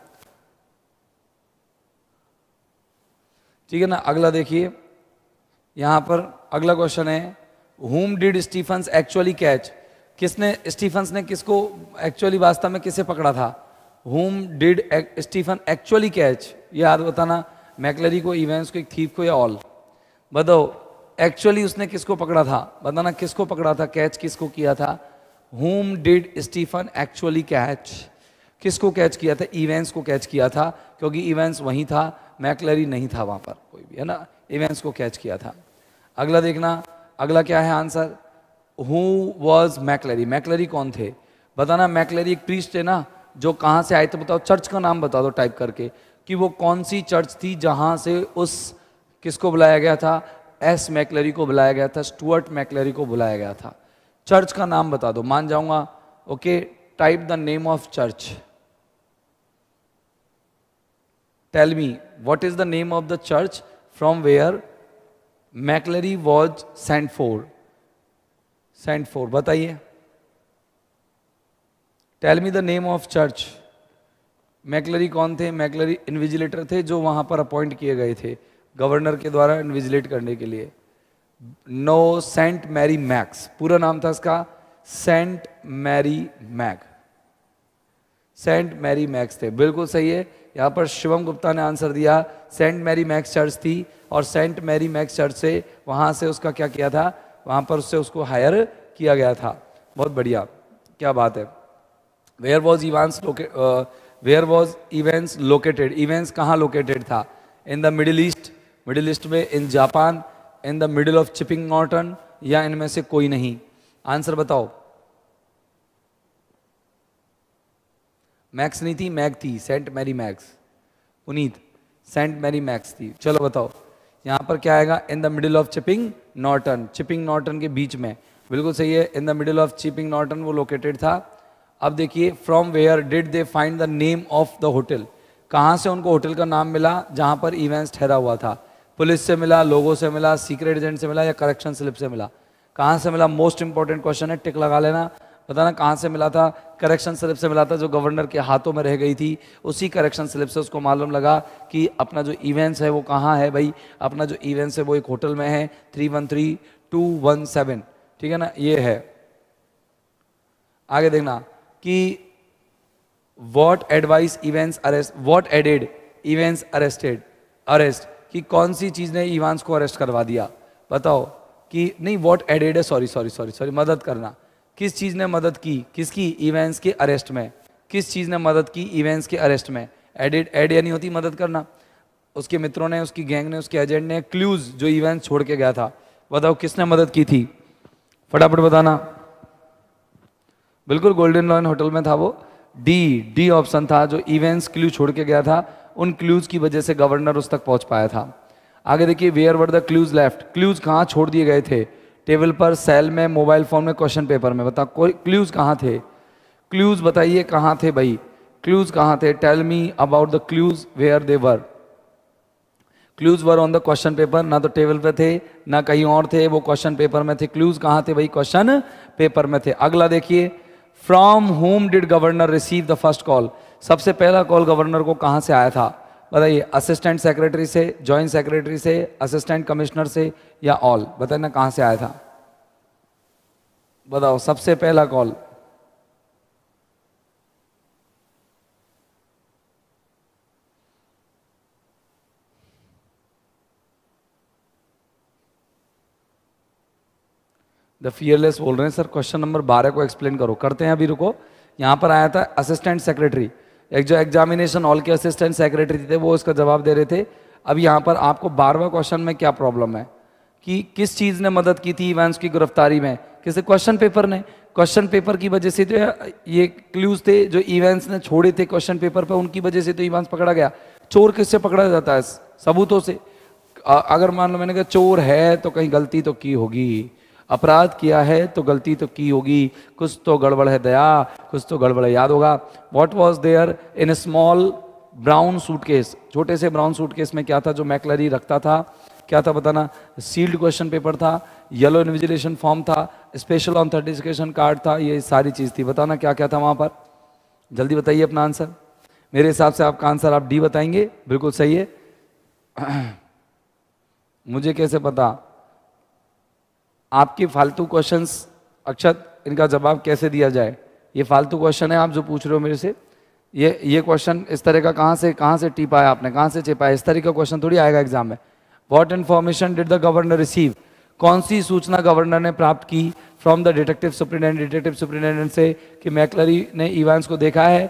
ठीक है ना अगला देखिए यहां पर अगला क्वेश्चन है whom did Stephens actually catch किसने स्टीफंस ने किसको एक्चुअली वास्तव में किसे पकड़ा था whom did Stephen actually catch याद बताना मैकलरी को इवेंस को एक थीफ को या ऑल बताओ एक्चुअली उसने किसको पकड़ा था बताना किसको पकड़ा था कैच किसको किया था whom did Stephen actually catch किसको कैच किया था इवेंट्स को कैच किया था क्योंकि इवेंट्स वहीं था मैकलरी नहीं था वहां पर कोई भी है ना इवेंट्स को कैच किया था अगला देखना अगला क्या है answer who was McLeery McLeery कौन थे बताना मैकलरी एक प्रीस्ट है ना जो कहाँ से आए थे बताओ चर्च का नाम बता दो टाइप करके कि वो कौन सी चर्च थी जहाँ से उस किसको बुलाया गया था एस मैकलरी को बुलाया गया था स्टुअर्ट मैकलरी को बुलाया गया था चर्च का नाम बता दो मान जाऊँगा okay type the name of church tell me, what is the name of the church from where McLeery was saint for saint for बताइए Tell me the name of church McLeery कौन थे मैकलरी invigilator थे जो वहां पर appoint किए गए थे गवर्नर के द्वारा इन्विजिलेट करने के लिए नो सेंट मैरी मैक्स पूरा नाम था इसका saint Mary Mag saint Mary Mags थे बिल्कुल सही है यहाँ पर शिवम गुप्ता ने आंसर दिया सेंट मैरी मैक्स चर्च थी और सेंट मैरी मैक्स चर्च से वहाँ से उसका क्या किया था वहाँ पर उससे उसको हायर किया गया था बहुत बढ़िया क्या बात है where was Evans where was events located events कहाँ लोकेटेड था in the middle east middle east में in Japan in the middle of Chipping Norton या इनमें से कोई नहीं आंसर बताओ मैक्स नहीं थी मैग थी saint Mary Mags Puneet saint Mary Mags थी चलो बताओ यहाँ पर क्या आएगा in the middle of Chipping Norton Chipping Norton के बीच में बिल्कुल सही है in the middle of Chipping Norton वो लोकेटेड था अब देखिए from where did they find the name of the hotel कहाँ से उनको होटल का नाम मिला जहाँ पर इवेंट्स ठहरा हुआ था पुलिस से मिला लोगों से मिला सीक्रेट एजेंट से मिला या करेक्शन स्लिप से मिला कहाँ से मिला मोस्ट इंपॉर्टेंट क्वेश्चन है टिक लगा लेना पता ना कहाँ से मिला था करेक्शन स्लिप से मिला था जो गवर्नर के हाथों में रह गई थी उसी करेक्शन स्लिप से उसको मालूम लगा कि अपना जो इवेंट्स है वो कहाँ है भाई अपना जो इवेंट्स है वो एक होटल में है three one three two one seven ठीक है ना ये है आगे देखना कि what advice events arrest what aided events arrested arrest कि कौन सी चीज़ ने इवेंट्स को अरेस्ट करवा दिया बताओ कि नहीं वॉट एडेड है सॉरी सॉरी सॉरी सॉरी मदद करना किस चीज़ ने मदद की किसकी इवेंट्स के अरेस्ट में किस चीज़ ने मदद की इवेंट्स के अरेस्ट में एडिट एड यानी होती मदद करना उसके मित्रों ने उसकी गैंग ने उसके एजेंट ने क्लूज जो इवेंट्स छोड़ के गया था बताओ किसने मदद की थी फटाफट बताना बिल्कुल गोल्डन लॉन होटल में था वो डी डी ऑप्शन था जो इवेंट्स क्लू छोड़ के गया था उन क्लूज की वजह से गवर्नर उस तक पहुंच पाया था आगे देखिए where were the clues left clues कहाँ छोड़ दिए गए थे टेबल पर सेल में मोबाइल फ़ोन में क्वेश्चन पेपर में बता कोई क्ल्यूज़ कहाँ थे क्ल्यूज़ बताइए कहाँ थे भाई क्ल्यूज़ कहाँ थे tell me about the clues where they were clues were on the question paper ना तो टेबल पे थे ना कहीं और थे वो क्वेश्चन पेपर में थे क्ल्यूज कहाँ थे भाई क्वेश्चन पेपर में थे अगला देखिए from whom did governor receive the first call सबसे पहला कॉल गवर्नर को कहाँ से आया था बताइए असिस्टेंट सेक्रेटरी से जॉइंट सेक्रेटरी से असिस्टेंट कमिश्नर से या ऑल ना कहाँ से आया था बताओ सबसे पहला कॉल द फियरलेस बोल रहे हैं सर क्वेश्चन नंबर बारह को एक्सप्लेन करो करते हैं अभी रुको यहां पर आया था असिस्टेंट सेक्रेटरी एक जो एग्जामिनेशन हॉल के असिस्टेंट सेक्रेटरी थे वो उसका जवाब दे रहे थे अब यहाँ पर आपको बारहवा क्वेश्चन में क्या प्रॉब्लम है कि किस चीज़ ने मदद की थी इवेंस की गिरफ्तारी में किसे क्वेश्चन पेपर ने क्वेश्चन पेपर की वजह से जो तो ये क्लूज थे जो इवेंस ने छोड़े थे क्वेश्चन पेपर पर उनकी वजह से तो इवेंस पकड़ा गया चोर किससे पकड़ा जाता है सबूतों से अगर मान लो मैंने कहा चोर है तो कहीं गलती तो की होगी अपराध किया है तो गलती तो की होगी कुछ तो गड़बड़ है दया कुछ तो गड़बड़ है याद होगा what was there in a small brown suitcase छोटे से ब्राउन सूटकेस में क्या था जो मैकलरी रखता था क्या था बताना सील्ड क्वेश्चन पेपर था येलो इन्विजिलेशन फॉर्म था स्पेशल ऑथेंटिकेशन कार्ड था ये सारी चीज़ थी बताना क्या क्या था वहाँ पर जल्दी बताइए अपना आंसर मेरे हिसाब से आपका आंसर आप डी बताएंगे बिल्कुल सही है (clears throat) मुझे कैसे पता आपकी फालतू क्वेश्चंस अक्षत इनका जवाब कैसे दिया जाए ये फालतू क्वेश्चन है आप जो पूछ रहे हो मेरे से ये ये क्वेश्चन इस तरह का कहाँ से कहाँ से टीपा आपने कहाँ से छिपा इस तरह का क्वेश्चन थोड़ी आएगा एग्जाम में what information did the governor receive कौन सी सूचना गवर्नर ने प्राप्त की from the detective superintendent detective superintendent से कि मैकलरी ने इवेंट्स को देखा है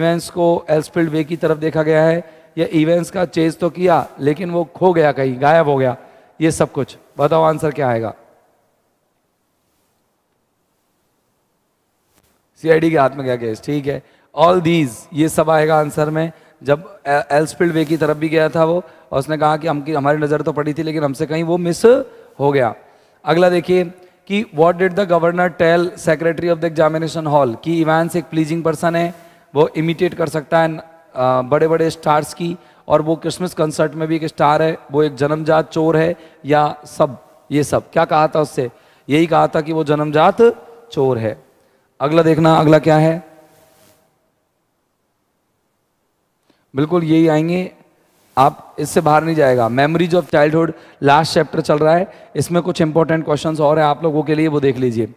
इवेंट्स को एल्सफील्ड वे की तरफ देखा गया है या इवेंट्स का चेज तो किया लेकिन वो खो गया कहीं गायब हो गया ये सब कुछ बताओ आंसर क्या आएगा सीआईडी के हाथ में क्या केस ठीक है ऑल दीज ये सब आएगा आंसर में जब एल्सफील्ड वे की तरफ भी गया था वो और उसने कहा कि हमकी हमारी नज़र तो पड़ी थी लेकिन हमसे कहीं वो मिस हो गया अगला देखिए कि what did the governor tell secretary of the examination hall कि इवेंस एक प्लीजिंग पर्सन है वो इमिटेट कर सकता है बड़े बड़े स्टार्स की और वो क्रिसमस कंसर्ट में भी एक स्टार है वो एक जन्मजात चोर है या सब ये सब क्या कहा था उससे यही कहा था कि वो जन्मजात चोर है अगला देखना अगला क्या है बिल्कुल यही आएंगे आप इससे बाहर नहीं जाएगा memories of childhood last chapter चल रहा है इसमें कुछ इंपॉर्टेंट क्वेश्चन और है आप लोगों के लिए वो देख लीजिए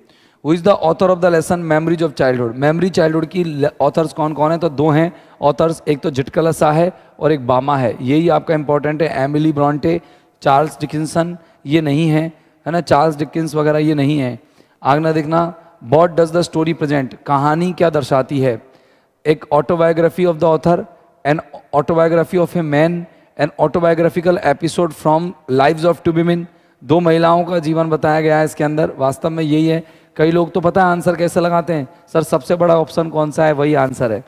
who is the author of the lesson memories of childhood memory childhood की ऑथर्स कौन कौन है तो दो हैं ऑथर्स एक तो झिटकलसा है और एक बामा है यही आपका इंपॉर्टेंट है एमिली ब्रॉन्टे चार्ल्स डिकिंसन ये नहीं है है ना चार्ल्स डिकिंस वगैरह ये नहीं है आगना देखना what does the story present कहानी क्या दर्शाती है एक autobiography of the author and autobiography of a man and autobiographical episode from lives of two women दो महिलाओं का जीवन बताया गया है इसके अंदर वास्तव में यही है कई लोग तो पता है आंसर कैसे लगाते हैं सर सबसे बड़ा ऑप्शन कौन सा है वही आंसर है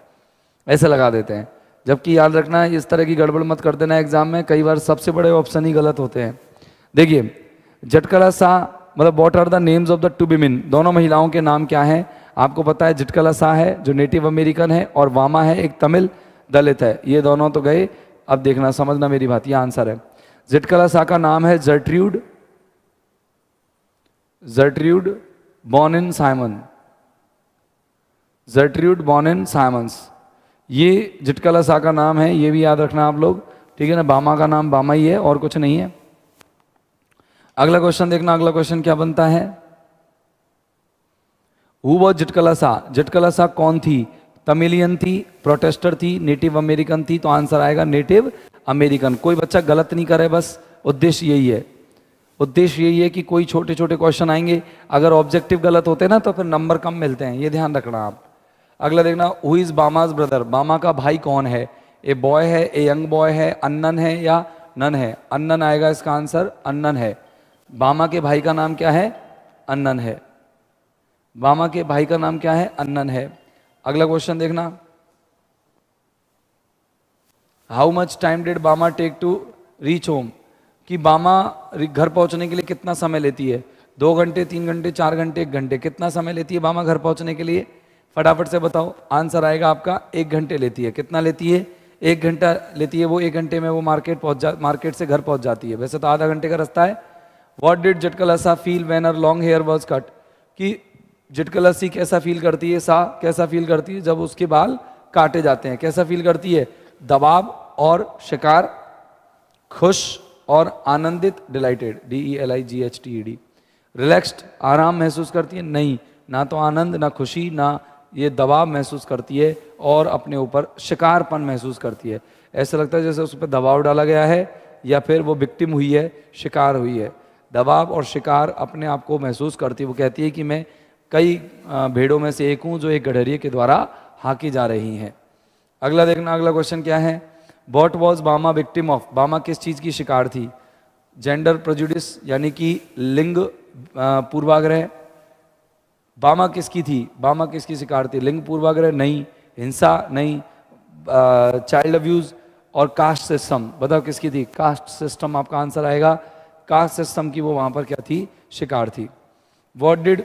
ऐसे लगा देते हैं जबकि याद रखना इस तरह की गड़बड़ मत कर देना एग्जाम में कई बार सबसे बड़े ऑप्शन ही गलत होते हैं देखिए जटकरा सा मतलब what are the names of the two women दोनों महिलाओं के नाम क्या हैं आपको पता है जिटकला शाह है जो नेटिव अमेरिकन है और वामा है एक तमिल दलित है ये दोनों तो गए अब देखना समझना मेरी बात ये आंसर है जिटकला शाह का नाम है जर्ट्रूड जर्ट्रूड बॉन इन साइमन जर्ट्रूड बॉन इन साइमन्स ये जिटकला शाह का नाम है ये भी याद रखना आप लोग ठीक है ना बामा का नाम बामा ही है और कुछ नहीं है अगला क्वेश्चन देखना अगला क्वेश्चन क्या बनता है हु वॉज जटकला सा जटकला सा कौन थी तमिलियन थी प्रोटेस्टर थी नेटिव अमेरिकन थी तो आंसर आएगा नेटिव अमेरिकन कोई बच्चा गलत नहीं करे बस उद्देश्य यही है उद्देश्य यही है कि कोई छोटे छोटे क्वेश्चन आएंगे अगर ऑब्जेक्टिव गलत होते ना तो फिर नंबर कम मिलते हैं ये ध्यान रखना आप अगला देखना हु इज बामाज ब्रदर बामा का भाई कौन है ए बॉय है ए यंग बॉय है अन्नन है या नन है अन्नन आएगा इसका आंसर अन्नन है बामा के भाई का नाम क्या है अन्नन है बामा के भाई का नाम क्या है अन्नन है अगला क्वेश्चन देखना how much time did Bama take to reach home कि बामा घर पहुंचने के लिए कितना समय लेती है दो घंटे तीन घंटे चार घंटे एक घंटे कितना समय लेती है बामा घर पहुंचने के लिए फटाफट से बताओ आंसर आएगा आपका एक घंटे लेती है कितना लेती है एक घंटा लेती है वो एक घंटे में वो मार्केट पहुंच जा मार्केट से घर पहुंच जाती है वैसे तो आधा घंटे का रास्ता है वॉट डिड जटकलासा feel when her long hair was cut कि जटकलासी कैसा फील करती है सा कैसा फील करती है जब उसके बाल काटे जाते हैं कैसा फील करती है दबाव और शिकार खुश और आनंदित delighted D E L I G H T D relaxed आराम महसूस करती है नहीं ना तो आनंद ना खुशी ना ये दबाव महसूस करती है और अपने ऊपर शिकारपन महसूस करती है ऐसा लगता है जैसे उस पर दबाव डाला गया है या फिर वो विक्टिम हुई है शिकार हुई है दबाव और शिकार अपने आप को महसूस करती है वो कहती है कि मैं कई भेड़ों में से एक हूँ जो एक गढ़रिए के द्वारा हाकी जा रही हैं अगला देखना अगला क्वेश्चन क्या है what was Bama victim of Bama किस चीज़ की शिकार थी जेंडर प्रोजुडिस यानी कि लिंग पूर्वाग्रह बामा किसकी थी बामा किसकी शिकार थी लिंग पूर्वाग्रह नहीं हिंसा नहीं चाइल्ड अब्यूज़ और कास्ट सिस्टम बताओ किसकी थी कास्ट सिस्टम आपका आंसर आएगा कास्ट सिस्टम की वो वहां पर क्या थी शिकार थी what did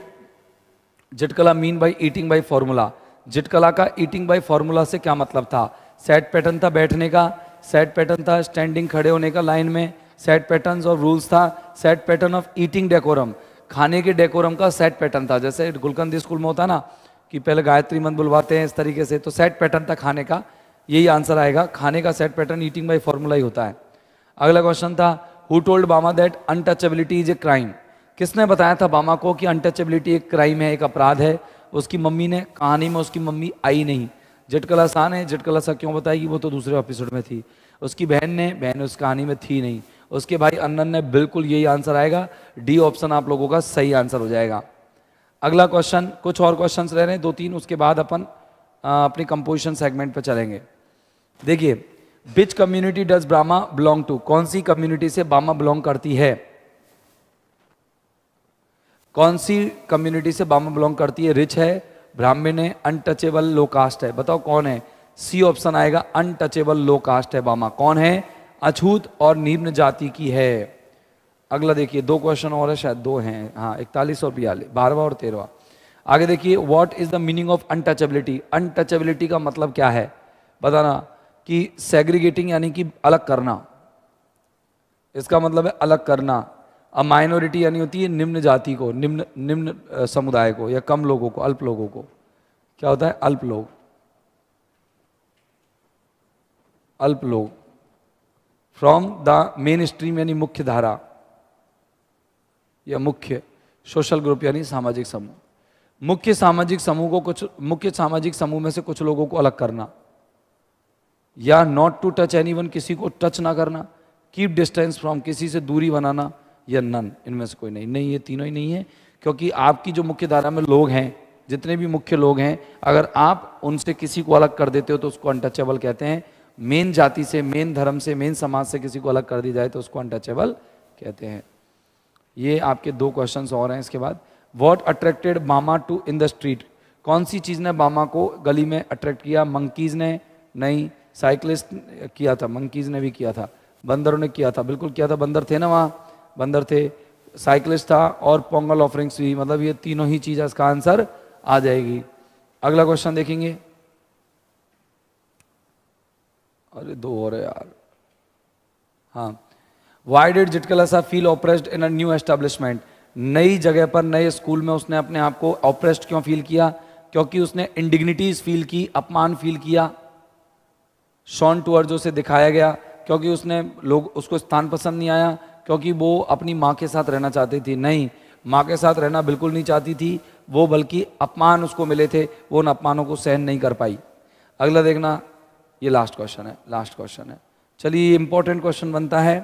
Zitkala mean by eating by formula Zitkala का ईटिंग बाई फॉर्मूला से क्या मतलब था सेट पैटर्न था बैठने का सेट पैटर्न था स्टैंडिंग खड़े होने का लाइन में सेट पैटर्न और रूल्स था set pattern of eating decorum खाने के डेकोरम का सेट पैटर्न था जैसे गुलकंदी स्कूल में होता ना कि पहले गायत्री मंद बुलवाते हैं इस तरीके से तो सेट पैटर्न था खाने का यही आंसर आएगा खाने का set pattern eating by formula ही होता है अगला क्वेश्चन था who told Bama that untouchability is a crime किसने बताया था बामा को कि अनटचेबिलिटी एक क्राइम है एक अपराध है उसकी मम्मी ने कहानी में उसकी मम्मी आई नहीं जटकला सा ने जटकला सा क्यों बताएगी वो तो दूसरे एपिसोड में थी उसकी बहन ने बहन उस कहानी में थी नहीं उसके भाई अन्नन ने बिल्कुल यही आंसर आएगा डी ऑप्शन आप लोगों का सही आंसर हो जाएगा अगला क्वेश्चन कुछ और क्वेश्चंस रह रहे हैं दो तीन उसके बाद अपन अपनी कंपोजिशन सेगमेंट पर चलेंगे देखिए which community does Bama belong to कौन सी कम्युनिटी से बामा बिलोंग करती है कौन सी कम्युनिटी से बामा बिलोंग करती है रिच है ब्राह्मण है अनटचेबल लो कास्ट है बताओ कौन है सी ऑप्शन आएगा अनटचेबल लो कास्ट है बामा कौन है अछूत और निम्न जाति की है अगला देखिए दो क्वेश्चन और है शायद दो हैं हाँ इकतालीस और बयालीस बारहवा और तेरहवा आगे देखिए what is the meaning of untouchability untouchability का मतलब क्या है बताना कि सेग्रीगेटिंग यानी कि अलग करना इसका मतलब है अलग करना अब माइनॉरिटी यानी होती है निम्न जाति को निम्न निम्न समुदाय को या कम लोगों को अल्प लोगों को क्या होता है अल्प लोग अल्प लोग फ्रॉम द मेन स्ट्रीम यानी मुख्य धारा या मुख्य सोशल ग्रुप यानी सामाजिक समूह मुख्य सामाजिक समूह को कुछ मुख्य सामाजिक समूह में से कुछ लोगों को अलग करना या not to touch anyone किसी को टच ना करना कीप डिस्टेंस फ्रॉम किसी से दूरी बनाना या नन इनमें से कोई नहीं नहीं ये तीनों ही नहीं है क्योंकि आपकी जो मुख्य धारा में लोग हैं जितने भी मुख्य लोग हैं अगर आप उनसे किसी को अलग कर देते हो तो उसको अनटचेबल कहते हैं मेन जाति से मेन धर्म से मेन समाज से किसी को अलग कर दी जाए तो उसको अनटचेबल कहते हैं ये आपके दो क्वेश्चन और हैं इसके बाद what attracted Bama to in the street कौन सी चीज़ ने मामा को गली में अट्रैक्ट किया मंकीज़ ने नहीं साइकिलिस्ट किया था मंकीज़ ने भी किया था बंदरों ने किया था बिल्कुल किया था बंदर थे ना वहाँ बंदर थे साइकिलिस्ट था और पोंगल ऑफरिंग्स भी मतलब ये तीनों ही चीज़ इसका आंसर आ जाएगी अगला क्वेश्चन देखेंगे अरे दो और यार हाँ Y did Zitkala Sa feel oppressed in a new establishment नई जगह पर नए स्कूल में उसने अपने आप को ऑपरेस्ड क्यों फील किया क्योंकि उसने इंडिग्निटीज फील की अपमान फील किया शॉन जो से दिखाया गया क्योंकि उसने लोग उसको स्थान पसंद नहीं आया क्योंकि वो अपनी माँ के साथ रहना चाहती थी नहीं माँ के साथ रहना बिल्कुल नहीं चाहती थी वो बल्कि अपमान उसको मिले थे वो उन अपमानों को सहन नहीं कर पाई अगला देखना ये लास्ट क्वेश्चन है लास्ट क्वेश्चन है चलिए इंपॉर्टेंट क्वेश्चन बनता है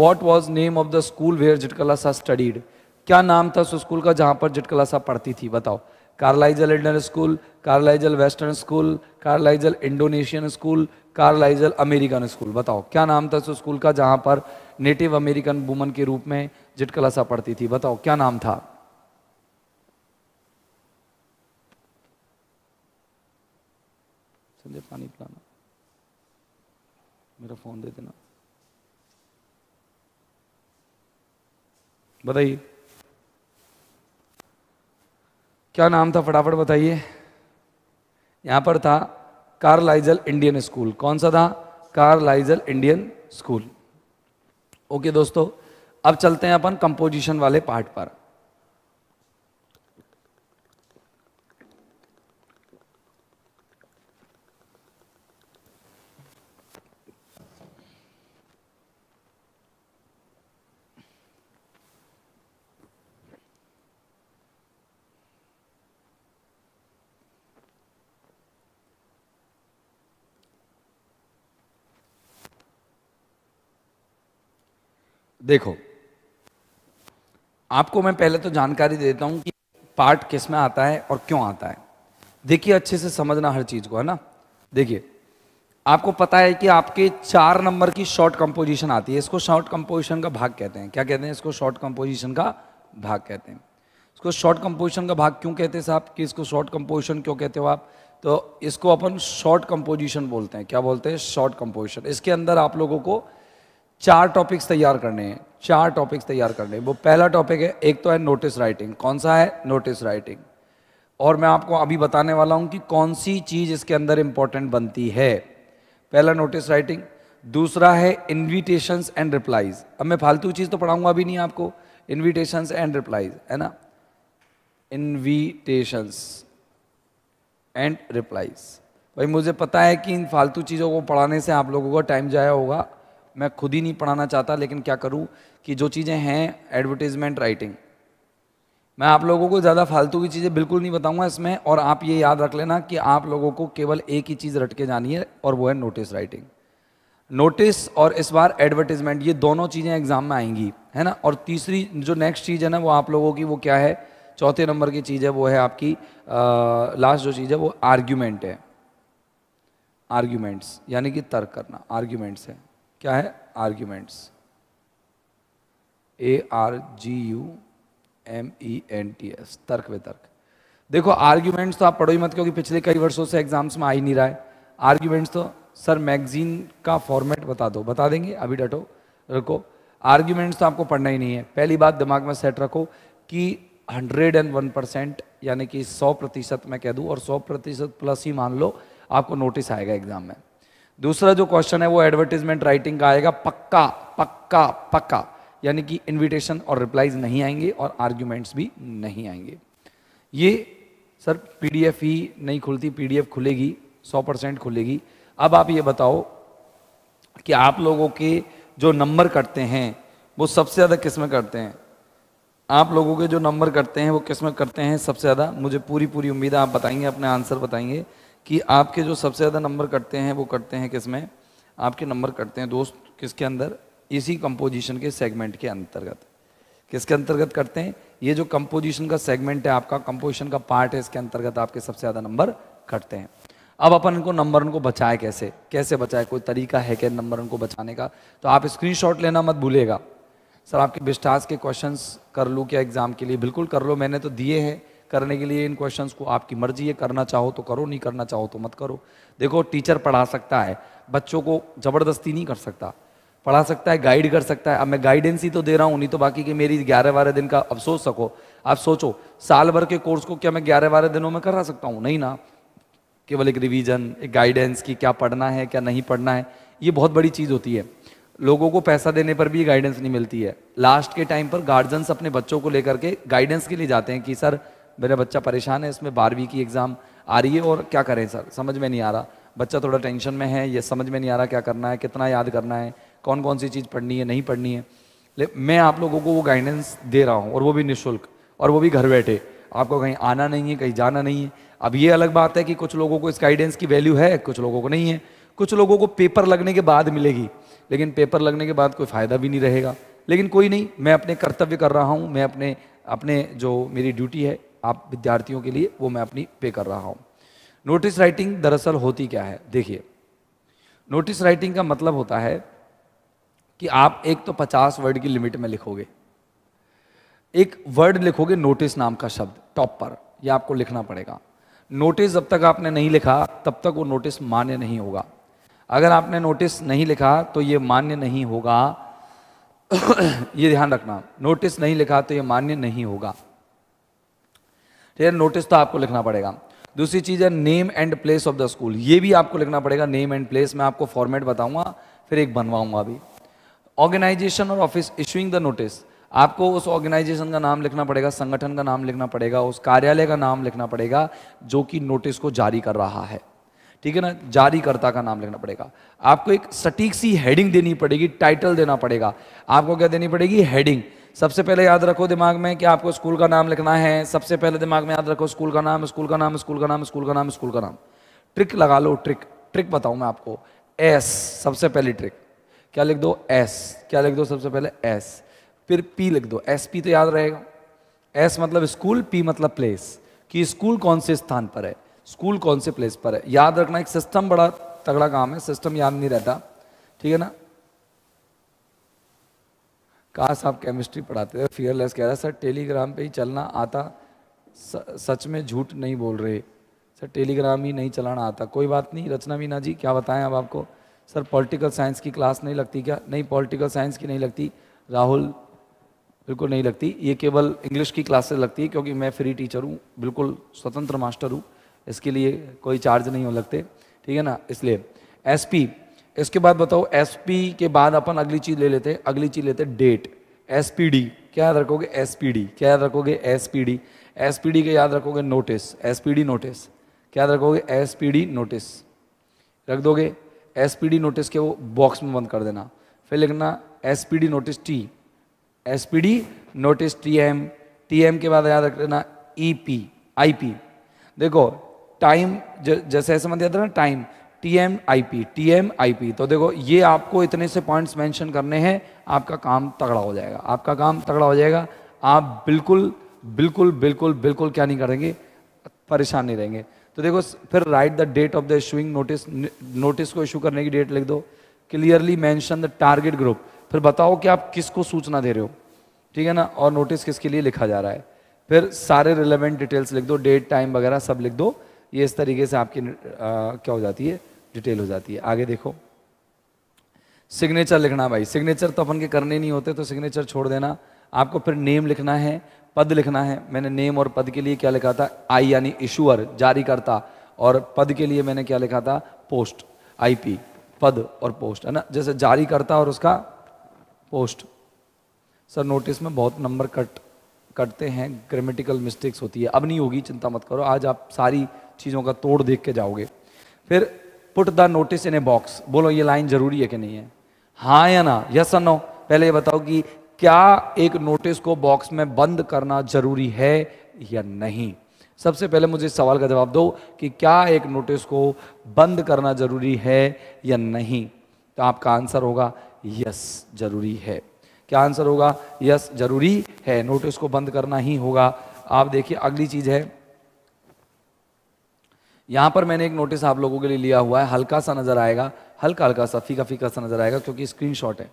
what was name of the school where Zitkala Sa studied क्या नाम था उस स्कूल का जहाँ पर जिटकला सा पढ़ती थी बताओ Carlisle Indian school Carlisle western school Carlisle Indonesian school Carlisle American school बताओ क्या नाम था उस स्कूल का जहां पर नेटिव अमेरिकन वुमन के रूप में जिटकलासा पढ़ती थी बताओ क्या नाम था संजय पानी पिलाना मेरा फोन दे देना बताइए क्या नाम था फटाफट बताइए यहां पर था कार्लाइजल इंडियन स्कूल कौन सा था कार्लाइजल इंडियन स्कूल ओके दोस्तों अब चलते हैं अपन कंपोजिशन वाले पार्ट पर देखो आपको मैं पहले तो जानकारी देता हूं कि पार्ट किस में आता है और क्यों आता है देखिए अच्छे से समझना हर चीज को है ना देखिए आपको पता है कि आपके चार नंबर की शॉर्ट कंपोजिशन आती है इसको शॉर्ट कंपोजिशन का भाग कहते हैं क्या कहते हैं इसको शॉर्ट कंपोजिशन का भाग कहते हैं इसको शॉर्ट कंपोजिशन का भाग क्यों कहते हैं साहब कि इसको शॉर्ट कंपोजिशन क्यों कहते हो आप तो इसको अपन शॉर्ट कंपोजिशन बोलते हैं क्या बोलते हैं शॉर्ट कंपोजिशन इसके अंदर आप लोगों को चार टॉपिक्स तैयार करने हैं चार टॉपिक्स तैयार करने वो पहला टॉपिक है एक तो है नोटिस राइटिंग कौन सा है नोटिस राइटिंग और मैं आपको अभी बताने वाला हूं कि कौन सी चीज़ इसके अंदर इंपॉर्टेंट बनती है पहला नोटिस राइटिंग दूसरा है इन्विटेशंस एंड रिप्लाईज अब मैं फालतू चीज़ तो पढ़ाऊंगा अभी नहीं आपको इन्विटेशंस एंड रिप्लाईज है ना इन्विटेशंस एंड रिप्लाईज भाई मुझे पता है कि इन फालतू चीज़ों को पढ़ाने से आप लोगों का टाइम जाया होगा मैं खुद ही नहीं पढ़ाना चाहता लेकिन क्या करूं कि जो चीज़ें हैं एडवर्टीजमेंट राइटिंग मैं आप लोगों को ज़्यादा फालतू की चीज़ें बिल्कुल नहीं बताऊंगा इसमें और आप ये याद रख लेना कि आप लोगों को केवल एक ही चीज़ रट के जानी है और वो है नोटिस राइटिंग नोटिस और इस बार एडवर्टीजमेंट ये दोनों चीज़ें एग्ज़ाम में आएंगी है ना और तीसरी जो नेक्स्ट चीज़ है ना वो आप लोगों की वो क्या है चौथे नंबर की चीज़ है वो है आपकी लास्ट जो चीज़ है वो आर्ग्यूमेंट है आर्ग्यूमेंट्स यानी कि तर्क करना आर्ग्यूमेंट्स है क्या है arguments A R G U M E N T S तर्क वितर्क देखो आर्ग्यूमेंट्स तो आप पढ़ो ही मत क्योंकि पिछले कई वर्षों से एग्जाम्स में आ ही नहीं रहा है आर्ग्यूमेंट्स तो सर मैगजीन का फॉर्मेट बता दो बता देंगे अभी डटो रखो आर्ग्यूमेंट्स तो आपको पढ़ना ही नहीं है पहली बात दिमाग में सेट रखो कि 101 परसेंट यानी कि 100 प्रतिशत मैं कह दूँ और 100 प्रतिशत प्लस ही मान लो आपको नोटिस आएगा एग्जाम में दूसरा जो क्वेश्चन है वो एडवर्टीजमेंट राइटिंग का आएगा पक्का पक्का पक्का यानी कि इनविटेशन और रिप्लाईज नहीं आएंगे और आर्ग्यूमेंट्स भी नहीं आएंगे ये सर पीडीएफ ही नहीं खुलती पीडीएफ खुलेगी 100 परसेंट खुलेगी अब आप ये बताओ कि आप लोगों के जो नंबर कटते हैं वो सबसे ज़्यादा किस में करते हैं आप लोगों के जो नंबर कटते हैं वो किस में करते हैं सबसे ज़्यादा मुझे पूरी पूरी उम्मीद है आप बताएंगे अपने आंसर बताएंगे कि आपके जो सबसे ज़्यादा नंबर कटते हैं वो कटते हैं किस में आपके नंबर कटते हैं दोस्त किसके अंदर इसी कंपोजिशन के सेगमेंट के अंतर्गत किसके अंतर्गत करते हैं ये जो कंपोजिशन का सेगमेंट है आपका कंपोजिशन का पार्ट है इसके अंतर्गत आपके सबसे ज़्यादा नंबर कटते हैं अब अपन इनको नंबर को बचाए कैसे कैसे बचाए कोई तरीका है क्या नंबर को बचाने का तो आप स्क्रीनशॉट लेना मत भूलेगा सर आपके विस्टास के क्वेश्चंस कर लूँ क्या एग्ज़ाम के लिए बिल्कुल कर लो मैंने तो दिए हैं करने के लिए इन क्वेश्चंस को आपकी मर्जी है करना चाहो तो करो नहीं करना चाहो तो मत करो देखो टीचर पढ़ा सकता है बच्चों को ज़बरदस्ती नहीं कर सकता पढ़ा सकता है गाइड कर सकता है अब मैं गाइडेंस ही तो दे रहा हूँ नहीं तो बाकी के मेरी ग्यारह बारह दिन का अब सोच सको आप सोचो साल भर के कोर्स को क्या मैं ग्यारह बारह दिनों में करा सकता हूँ नहीं ना केवल एक रिवीजन एक गाइडेंस की क्या पढ़ना है क्या नहीं पढ़ना है ये बहुत बड़ी चीज़ होती है लोगों को पैसा देने पर भी गाइडेंस नहीं मिलती है लास्ट के टाइम पर गार्जियंस अपने बच्चों को लेकर के गाइडेंस के लिए जाते हैं कि सर मेरा बच्चा परेशान है इसमें बारहवीं की एग्ज़ाम आ रही है और क्या करें सर समझ में नहीं आ रहा बच्चा थोड़ा टेंशन में है ये समझ में नहीं आ रहा क्या करना है कितना याद करना है कौन कौन सी चीज़ पढ़नी है नहीं पढ़नी है ले मैं आप लोगों को वो गाइडेंस दे रहा हूँ और वो भी निःशुल्क और वो भी घर बैठे आपको कहीं आना नहीं है कहीं जाना नहीं है अब ये अलग बात है कि कुछ लोगों को इस गाइडेंस की वैल्यू है कुछ लोगों को नहीं है कुछ लोगों को पेपर लगने के बाद मिलेगी लेकिन पेपर लगने के बाद कोई फ़ायदा भी नहीं रहेगा लेकिन कोई नहीं मैं अपने कर्तव्य कर रहा हूँ मैं अपने अपने जो मेरी ड्यूटी है आप विद्यार्थियों के लिए वो मैं अपनी पे कर रहा हूँ नोटिस राइटिंग दरअसल होती क्या है देखिए नोटिस राइटिंग का मतलब होता है कि आप एक तो 50 वर्ड की लिमिट में लिखोगे एक वर्ड लिखोगे नोटिस नाम का शब्द टॉप पर यह आपको लिखना पड़ेगा नोटिस जब तक आपने नहीं लिखा तब तक वो नोटिस मान्य नहीं होगा अगर आपने नोटिस नहीं लिखा तो ये मान्य नहीं होगा (coughs) ये ध्यान रखना नोटिस नहीं लिखा तो ये मान्य नहीं होगा ठीक है नोटिस तो आपको लिखना पड़ेगा दूसरी चीज़ है name and place of the school ये भी आपको लिखना पड़ेगा नेम एंड प्लेस मैं आपको फॉर्मेट बताऊंगा फिर एक बनवाऊंगा अभी ऑर्गेनाइजेशन और ऑफिस इशूइंग द नोटिस आपको उस ऑर्गेनाइजेशन का नाम लिखना पड़ेगा संगठन का नाम लिखना पड़ेगा उस कार्यालय का नाम लिखना पड़ेगा जो कि नोटिस को जारी कर रहा है ठीक है ना जारीकर्ता का नाम लिखना पड़ेगा आपको एक सटीक सी हेडिंग देनी पड़ेगी टाइटल देना पड़ेगा आपको क्या देनी पड़ेगी हेडिंग सबसे पहले याद रखो दिमाग में कि आपको स्कूल का नाम लिखना है सबसे पहले दिमाग में याद रखो स्कूल का नाम स्कूल का नाम स्कूल का नाम स्कूल का नाम स्कूल का नाम ट्रिक लगा लो ट्रिक ट्रिक बताऊं मैं आपको एस सबसे पहली ट्रिक क्या लिख दो एस क्या लिख दो सबसे पहले एस फिर पी लिख दो एस पी तो याद रहेगा एस मतलब स्कूल पी मतलब प्लेस कि स्कूल कौन से स्थान पर है स्कूल कौन से प्लेस पर है याद रखना एक सिस्टम बड़ा तगड़ा काम है सिस्टम याद नहीं रहता ठीक है ना कहा साहब केमिस्ट्री पढ़ाते थे फियरलेस कह रहा सर टेलीग्राम पे ही चलना आता स, सच में झूठ नहीं बोल रहे सर टेलीग्राम ही नहीं चलाना आता कोई बात नहीं रचना मीना जी क्या बताएं अब आपको सर पॉलिटिकल साइंस की क्लास नहीं लगती क्या नहीं पॉलिटिकल साइंस की नहीं लगती राहुल बिल्कुल नहीं लगती ये केवल इंग्लिश की क्लासेस लगती है क्योंकि मैं फ्री टीचर हूँ बिल्कुल स्वतंत्र मास्टर हूँ इसके लिए कोई चार्ज नहीं हो लगते ठीक है ना इसलिए एसपी इसके बाद बताओ एस के बाद अपन अगली चीज ले लेते हैं अगली चीज लेते हैं डेट एस क्या याद रखोगे एस क्या याद रखोगे एस एसपीडी के याद रखोगे नोटिस एसपीडी नोटिस क्या याद रखोगे एसपीडी नोटिस रख दोगे एसपीडी नोटिस के वो बॉक्स में बंद कर देना फिर लिखना SPD notice T SPD notice TM TM के बाद याद रख लेना ईपी आईपी देखो टाइम जैसे ऐसे मत याद रखना time T M I P T M I P तो देखो ये आपको इतने से पॉइंट्स मेंशन करने हैं आपका काम तगड़ा हो जाएगा आपका काम तगड़ा हो जाएगा आप बिल्कुल बिल्कुल बिल्कुल बिल्कुल क्या नहीं करेंगे परेशान नहीं रहेंगे तो देखो फिर write the date of the issuing notice notice को इशू करने की डेट लिख दो clearly mention the target group फिर बताओ कि आप किसको सूचना दे रहे हो ठीक है ना और नोटिस किसके लिए लिखा जा रहा है फिर सारे रिलेवेंट डिटेल्स लिख दो डेट टाइम वगैरह सब लिख दो ये इस तरीके से आपकी आ, क्या हो जाती है डिटेल हो जाती है आगे देखो सिग्नेचर लिखना भाई सिग्नेचर तो अपन के करने नहीं होते तो सिग्नेचर छोड़ देना आपको फिर नेम लिखना है पद लिखना है मैंने नेम और पद के लिए क्या लिखा था आई यानी इशूअर करता और पद के लिए मैंने क्या लिखा था पोस्ट आईपी पद और पोस्ट है ना जैसे जारी करता और उसका पोस्ट सर नोटिस में बहुत नंबर कट करते हैं ग्रामेटिकल मिस्टेक्स होती है अब नहीं होगी चिंता मत करो आज आप सारी चीज़ों का तोड़ देख के जाओगे फिर put the notice in a box बोलो ये लाइन जरूरी है कि नहीं है हाँ या ना यस नो पहले ये बताओ कि क्या एक नोटिस को बॉक्स में बंद करना जरूरी है या नहीं सबसे पहले मुझे इस सवाल का जवाब दो कि क्या एक नोटिस को बंद करना जरूरी है या नहीं तो आपका आंसर होगा यस जरूरी है क्या आंसर होगा यस जरूरी है नोटिस को बंद करना ही होगा आप देखिए अगली चीज़ है यहां पर मैंने एक नोटिस आप लोगों के लिए लिया हुआ है हल्का सा नज़र आएगा हल्का हल्का सा फीका फीका सा नज़र आएगा क्योंकि स्क्रीनशॉट है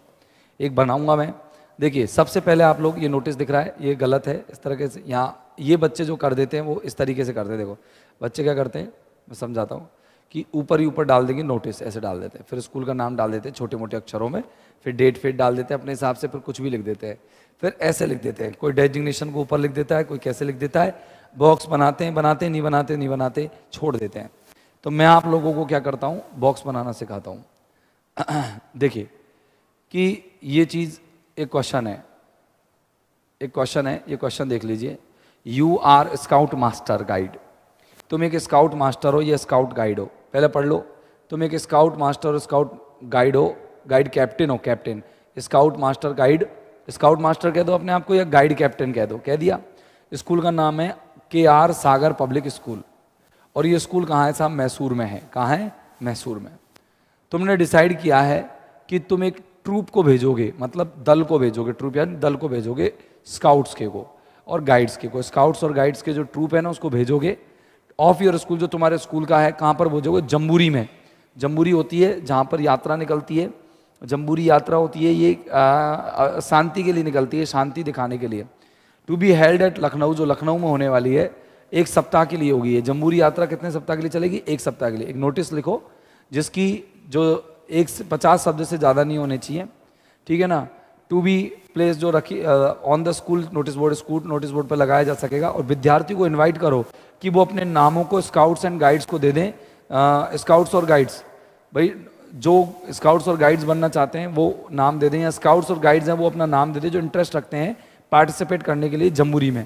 एक बनाऊंगा मैं देखिए सबसे पहले आप लोग ये नोटिस दिख रहा है ये गलत है इस तरह से यहाँ ये बच्चे जो कर देते हैं वो इस तरीके से करते हैं देखो बच्चे क्या करते हैं मैं समझाता हूँ कि ऊपर ही ऊपर डाल देंगे नोटिस ऐसे डाल देते हैं फिर स्कूल का नाम डाल देते हैं छोटे मोटे अक्षरों में फिर डेट फेट डाल देते हैं अपने हिसाब से फिर कुछ भी लिख देते हैं फिर ऐसे लिख देते हैं कोई डेजिग्नेशन को ऊपर लिख देता है कोई कैसे लिख देता है बॉक्स बनाते हैं बनाते नहीं बनाते नहीं बनाते छोड़ देते हैं तो मैं आप लोगों को क्या करता हूँ बॉक्स बनाना सिखाता हूँ (clears throat) देखिए कि ये चीज़ एक क्वेश्चन है एक क्वेश्चन है ये क्वेश्चन देख लीजिए you are scout master guide तुम एक स्काउट मास्टर हो या स्काउट गाइड हो पहले पढ़ लो तुम एक स्काउट मास्टर हो स्काउट गाइड हो गाइड कैप्टन हो captain scout master guide scout master कह दो अपने आप को या गाइड कैप्टन कह दो कह दिया स्कूल का नाम है के आर सागर पब्लिक स्कूल और ये स्कूल कहाँ है साहब मैसूर में है कहाँ है मैसूर में तुमने डिसाइड किया है कि तुम एक ट्रूप को भेजोगे मतलब दल को भेजोगे ट्रूप यानी दल को भेजोगे स्काउट्स के को और गाइड्स के को स्काउट्स और गाइड्स के जो ट्रूप है ना उसको भेजोगे ऑफ योर स्कूल जो तुम्हारे स्कूल का है कहाँ पर भेजोगे जम्बूरी में जम्बूरी होती है जहाँ पर यात्रा निकलती है जम्बूरी यात्रा होती है ये शांति के लिए निकलती है शांति दिखाने के लिए to be held at Lucknow जो लखनऊ में होने वाली है एक सप्ताह के लिए होगी ये जम्बूरी यात्रा कितने सप्ताह के लिए चलेगी एक सप्ताह के लिए एक नोटिस लिखो जिसकी जो एक से पचास शब्द से ज़्यादा नहीं होने चाहिए ठीक है ना टू बी प्लेस जो रखी on the school notice board school notice board पर लगाया जा सकेगा और विद्यार्थी को इन्वाइट करो कि वो अपने नामों को स्काउट्स एंड गाइड्स को दे दें स्काउट्स और गाइड्स भाई जो स्काउट्स और गाइड्स बनना चाहते हैं वो नाम दे दें या स्काउट्स और गाइड्स हैं वो अपना नाम दे दें जो इंटरेस्ट रखते हैं पार्टिसिपेट करने के लिए जमहूरी में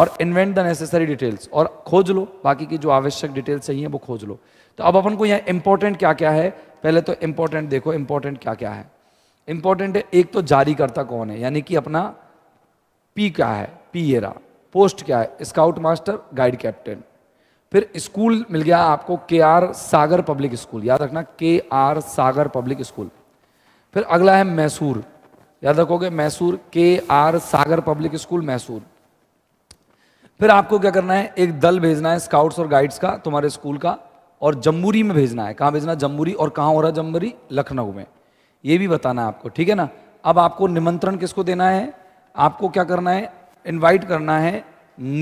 और इन्वेंट द नेसेसरी डिटेल्स और खोज लो बाकी की जो आवश्यक डिटेल्स चाहिए वो खोज लो तो अब अपन को यहाँ इंपॉर्टेंट क्या क्या है पहले तो इंपॉर्टेंट देखो इंपॉर्टेंट क्या क्या है इंपॉर्टेंट है एक तो जारी करता कौन है यानी कि अपना पी क्या है पी एरा पोस्ट क्या है स्काउट मास्टर गाइड कैप्टन फिर स्कूल मिल गया आपको के आर सागर पब्लिक स्कूल याद रखना के आर सागर पब्लिक स्कूल फिर अगला है मैसूर याद रखोगे Mysore K R Sagar public school Mysore फिर आपको क्या करना है एक दल भेजना है स्काउट्स और गाइड्स का तुम्हारे स्कूल का और जम्बूरी में भेजना है कहाँ भेजना जम्बूरी और कहाँ हो रहा है जम्बूरी लखनऊ में ये भी बताना है आपको ठीक है ना अब आपको निमंत्रण किसको देना है आपको क्या करना है इन्वाइट करना है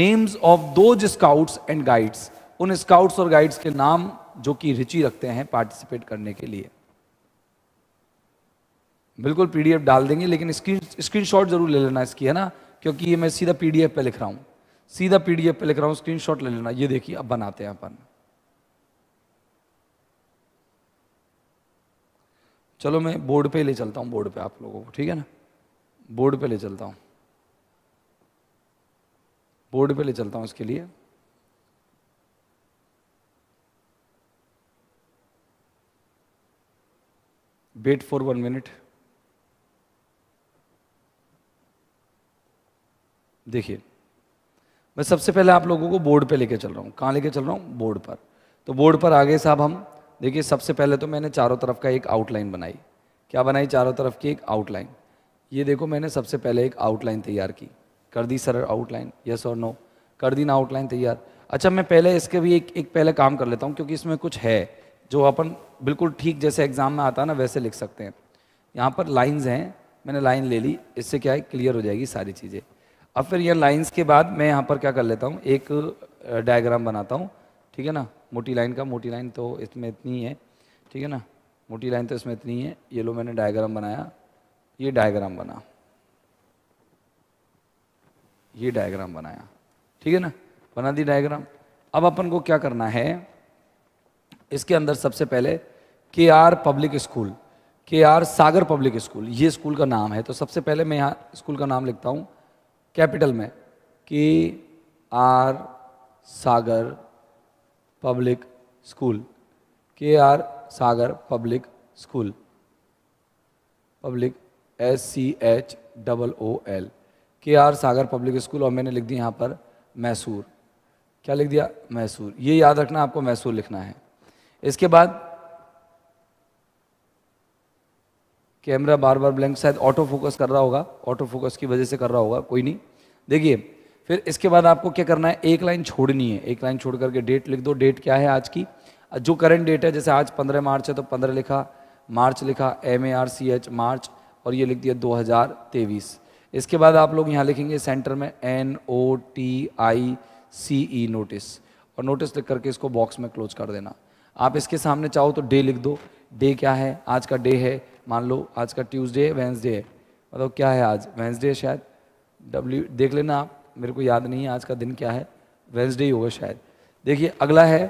names of those scouts and guides उन स्काउट्स और गाइड्स के नाम जो कि रुचि रखते हैं पार्टिसिपेट करने के लिए बिल्कुल पीडीएफ डाल देंगे लेकिन स्क्रीन स्क्रीनशॉट जरूर ले लेना इसकी है ना क्योंकि ये मैं सीधा पीडीएफ पे लिख रहा हूँ सीधा पीडीएफ पे लिख रहा हूँ स्क्रीनशॉट ले लेना ये देखिए अब बनाते हैं अपन चलो मैं बोर्ड पे ले चलता हूँ बोर्ड पे आप लोगों को ठीक है ना बोर्ड पे ले चलता हूँ बोर्ड पे ले चलता हूँ इसके लिए वेट फॉर वन मिनट देखिए मैं सबसे पहले आप लोगों को बोर्ड पे लेके चल रहा हूँ कहाँ लेके चल रहा हूँ बोर्ड पर तो बोर्ड पर आगे साहब हम देखिए सबसे पहले तो मैंने चारों तरफ का एक आउटलाइन बनाई क्या बनाई चारों तरफ की एक आउटलाइन ये देखो मैंने सबसे पहले एक आउटलाइन तैयार की कर दी सर आउटलाइन यस और नो कर दी ना आउटलाइन तैयार अच्छा मैं पहले इसके भी एक एक पहले काम कर लेता हूँ क्योंकि इसमें कुछ है जो अपन बिल्कुल ठीक जैसे एग्ज़ाम में आता है ना वैसे लिख सकते हैं यहाँ पर लाइंस हैं मैंने लाइन ले ली इससे क्या है क्लियर हो जाएगी सारी चीज़ें अब फिर ये लाइंस के बाद मैं यहाँ पर क्या कर लेता हूँ एक डायग्राम बनाता हूँ ठीक है ना मोटी लाइन का मोटी लाइन तो इसमें इतनी है ठीक है ना मोटी लाइन तो इसमें इतनी है ये लो मैंने डायग्राम बनाया ये डायग्राम बना ये डायग्राम बनाया ठीक है ना बना दी डायग्राम अब अपन को क्या करना है इसके अंदर सबसे पहले K R public school K R Sagar public school ये स्कूल का नाम है तो सबसे पहले मैं यहाँ स्कूल का नाम लिखता हूँ कैपिटल में K R Sagar public school K R Sagar public school public S C H double O L K R Sagar public school और मैंने लिख दिया यहाँ पर मैसूर क्या लिख दिया मैसूर ये याद रखना आपको मैसूर लिखना है इसके बाद कैमरा बार बार ब्लैंक शायद ऑटो फोकस कर रहा होगा ऑटो फोकस की वजह से कर रहा होगा कोई नहीं देखिए फिर इसके बाद आपको क्या करना है एक लाइन छोड़नी है एक लाइन छोड़ करके डेट लिख दो डेट क्या है आज की जो करंट डेट है जैसे आज पंद्रह मार्च है तो पंद्रह लिखा मार्च लिखा M A R C H March और ये लिख दिया दो हज़ार तेईस इसके बाद आप लोग यहाँ लिखेंगे सेंटर में N O T I C E notice और नोटिस लिख करके इसको बॉक्स में क्लोज कर देना आप इसके सामने चाहो तो डे लिख दो डे क्या है आज का डे है मान लो आज का ट्यूसडे है वेंसडे है बताओ मतलब क्या है आज वेंसडे शायद डब्ल्यू देख लेना आप मेरे को याद नहीं है आज का दिन क्या है वेंसडे ही होगा शायद देखिए अगला है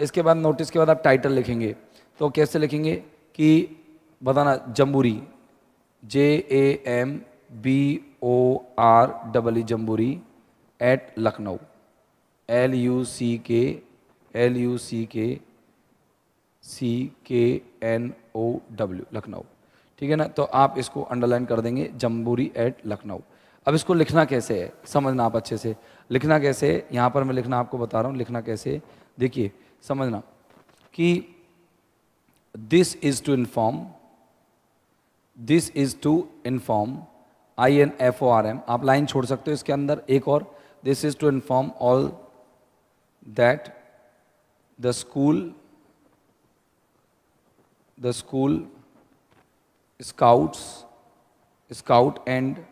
इसके बाद नोटिस के बाद आप टाइटल लिखेंगे तो कैसे लिखेंगे कि बताना jamboree J A M B O R double e E e, jamboree at Lucknow L U C K L U C के सी K N O W Lucknow ठीक है ना तो आप इसको अंडरलाइन कर देंगे जम्बूरी एट लखनऊ अब इसको लिखना कैसे है समझना आप अच्छे से लिखना कैसे है यहाँ पर मैं लिखना आपको बता रहा हूँ लिखना कैसे देखिए समझना कि this is to inform this is to inform I N F O R M आप लाइन छोड़ सकते हो इसके अंदर एक और this is to inform all that the school the school scouts, scout and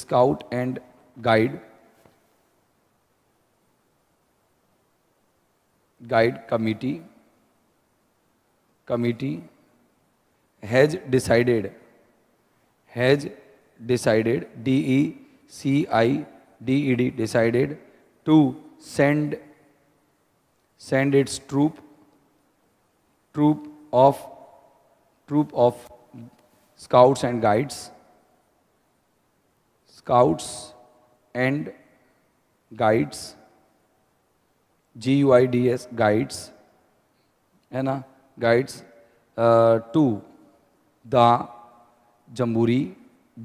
scout and guide guide committee committee has decided has decided d e c i d e d decided to send send its troop troop of troop of scouts and guides. Scouts and guides. G-U-I-D-S guides. है ना guides uh, to the jamboree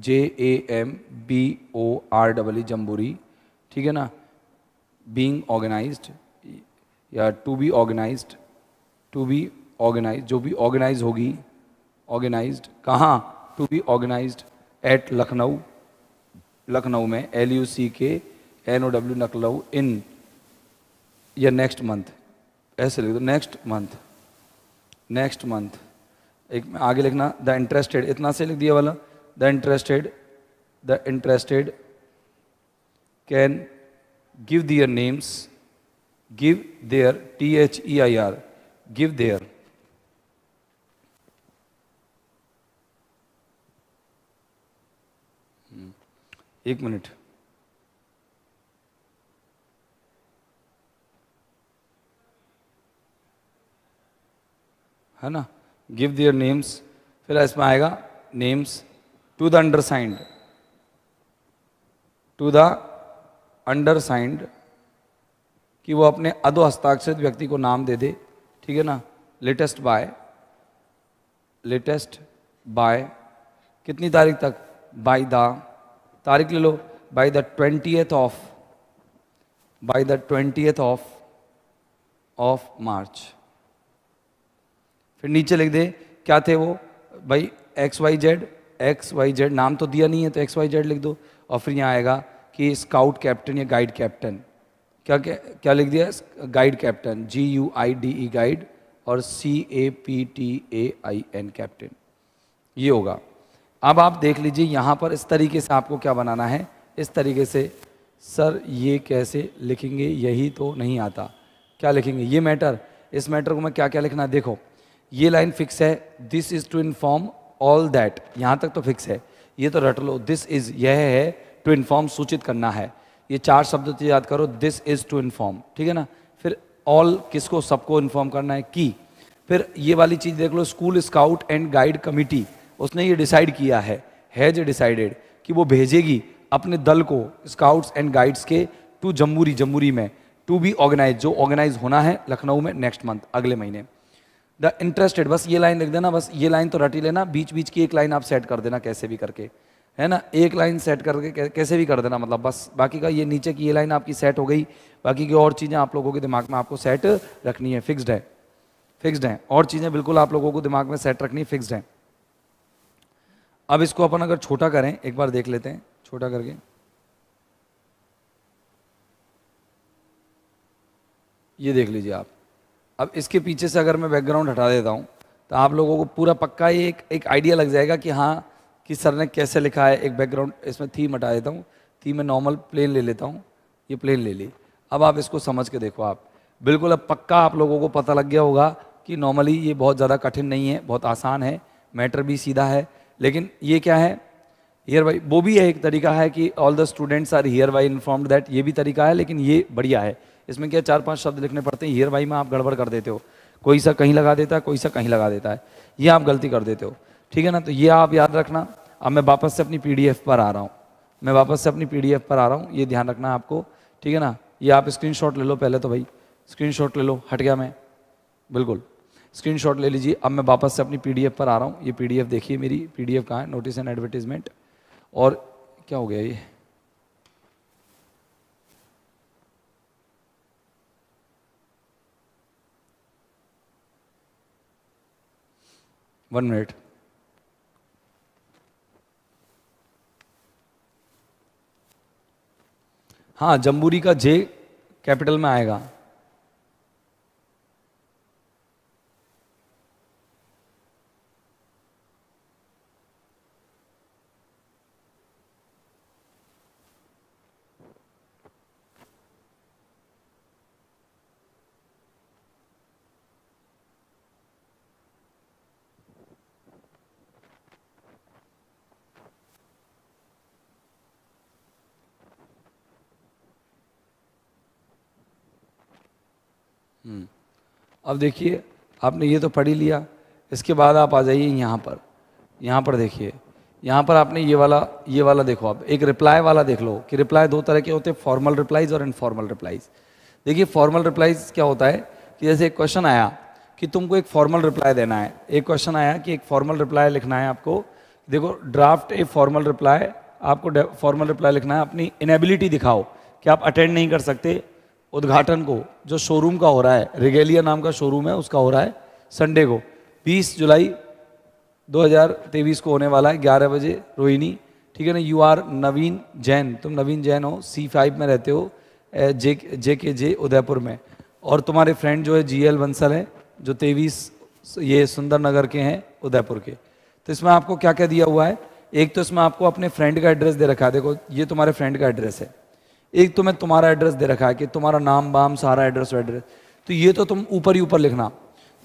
J A M B O R double E jamboree ठीक है ना being organise या to be organise to be organise जो भी organise होगी organise कहाँ to be organise at Lucknow Lucknow में L U C K N O W Lucknow in या नेक्स्ट मंथ ऐसे लिख दो नेक्स्ट मंथ नेक्स्ट मंथ एक में आगे लिखना द इंटरेस्टेड इतना से लिख दिया वाला the interested the interested can give their names give their T H E I R give their एक मिनट है ना गिव दियर नेम्स फिर इसमें आएगा names to the undersigned to the undersigned कि वो अपने अधो हस्ताक्षरित व्यक्ति को नाम दे दे ठीक है ना लेटेस्ट बाय लेटेस्ट बाय कितनी तारीख तक बाय द तारीख ले लो by the twentieth of by the twentieth of of March फिर नीचे लिख दे क्या थे वो भाई X Y Z X Y Z नाम तो दिया नहीं है तो एक्स वाई जेड लिख दो और फिर यहाँ आएगा कि स्काउट कैप्टन या गाइड कैप्टन क्या क्या, क्या लिख दिया guide captain G U I D E guide और C A P T A I N captain ये होगा अब आप देख लीजिए यहाँ पर इस तरीके से आपको क्या बनाना है इस तरीके से सर ये कैसे लिखेंगे यही तो नहीं आता क्या लिखेंगे ये मैटर इस मैटर को मैं क्या क्या लिखना है देखो ये लाइन फिक्स है this is to inform all that यहाँ तक तो फिक्स है ये तो रट लो दिस इज़ यह है टू इन्फॉर्म सूचित करना है ये चार शब्द तो याद करो दिस इज़ टू इन्फॉर्म ठीक है ना फिर ऑल किसको सबको इन्फॉर्म करना है की फिर ये वाली चीज़ देख लो school scout and guide committee उसने ये डिसाइड किया है हैज डिसाइडेड कि वो भेजेगी अपने दल को स्काउट्स एंड गाइड्स के टू जम्मूरी जम्मूरी में टू बी ऑर्गेनाइज जो ऑर्गेनाइज होना है लखनऊ में नेक्स्ट मंथ अगले महीने द इंटरेस्टेड बस ये लाइन लिख देना बस ये लाइन तो रटी लेना बीच बीच की एक लाइन आप सेट कर देना कैसे भी करके है ना एक लाइन सेट करके कैसे भी कर देना मतलब बस बाकी का ये नीचे की ये लाइन आपकी सेट हो गई बाकी की और चीज़ें आप लोगों के दिमाग में आपको सेट रखनी है फिक्स्ड है फिक्स्ड है और चीज़ें बिल्कुल आप लोगों को दिमाग में सेट रखनी फिक्स्ड है अब इसको अपन अगर छोटा करें एक बार देख लेते हैं छोटा करके ये देख लीजिए आप अब इसके पीछे से अगर मैं बैकग्राउंड हटा देता हूँ तो आप लोगों को पूरा पक्का ही एक एक आइडिया लग जाएगा कि हाँ कि सर ने कैसे लिखा है एक बैकग्राउंड इसमें थीम हटा देता हूँ थीम मैं नॉर्मल प्लेन ले लेता हूँ ये प्लेन ले ली अब आप इसको समझ के देखो आप बिल्कुल अब पक्का आप लोगों को पता लग गया होगा कि नॉर्मली ये बहुत ज़्यादा कठिन नहीं है बहुत आसान है मैटर भी सीधा है लेकिन ये क्या है हियर बाई वो भी एक तरीका है कि all the students are hereby informed that ये भी तरीका है लेकिन ये बढ़िया है इसमें क्या चार पांच शब्द लिखने पड़ते हैं हियर बाई में आप गड़बड़ कर देते हो कोई सा कहीं लगा देता है कोई सा कहीं लगा देता है ये आप गलती कर देते हो ठीक है ना तो ये आप याद रखना अब मैं वापस से अपनी पी पर आ रहा हूँ मैं वापस से अपनी पी पर आ रहा हूँ ये ध्यान रखना आपको ठीक है ना ये आप स्क्रीन ले लो पहले तो भाई स्क्रीन ले लो हट गया मैं बिल्कुल स्क्रीनशॉट ले लीजिए अब मैं वापस से अपनी पीडीएफ पर आ रहा हूँ ये पीडीएफ देखिए मेरी पीडीएफ कहाँ है नोटिस एंड एडवर्टीजमेंट और क्या हो गया ये वन मिनट हाँ जम्बूरी का जे कैपिटल में आएगा अब देखिए आपने ये तो पढ़ ही लिया इसके बाद आप आ जाइए यहाँ पर यहाँ पर देखिए यहाँ पर आपने ये वाला ये वाला देखो आप एक रिप्लाई वाला देख लो कि रिप्लाई दो तरह के होते हैं फॉर्मल रिप्लाइज और इनफॉर्मल रिप्लाइज देखिए फॉर्मल रिप्लाइज क्या होता है कि जैसे एक क्वेश्चन आया कि तुमको एक फॉर्मल रिप्लाई देना है एक क्वेश्चन आया कि एक फॉर्मल रिप्लाई लिखना है आपको देखो ड्राफ्ट ए फॉर्मल रिप्लाई आपको फॉर्मल रिप्लाई लिखना है अपनी इनेबिलिटी दिखाओ कि आप अटेंड नहीं कर सकते उद्घाटन को जो शोरूम का हो रहा है रिगेलिया नाम का शोरूम है उसका हो रहा है संडे को 20 जुलाई 2023 को होने वाला है 11 बजे रोहिणी ठीक है ना यू आर नवीन जैन तुम नवीन जैन हो सी फाइव में रहते हो जे जे के जे उदयपुर में और तुम्हारे फ्रेंड जो है जी एल बंसल हैं जो तेईस ये सुंदर नगर के हैं उदयपुर के तो इसमें आपको क्या क्या दिया हुआ है एक तो इसमें आपको अपने फ्रेंड का एड्रेस दे रखा है देखो ये तुम्हारे फ्रेंड का एड्रेस है एक तो मैं तुम्हारा एड्रेस दे रखा है कि तुम्हारा नाम वाम सारा एड्रेस वेड्रेस तो ये तो तुम ऊपर ही ऊपर लिखना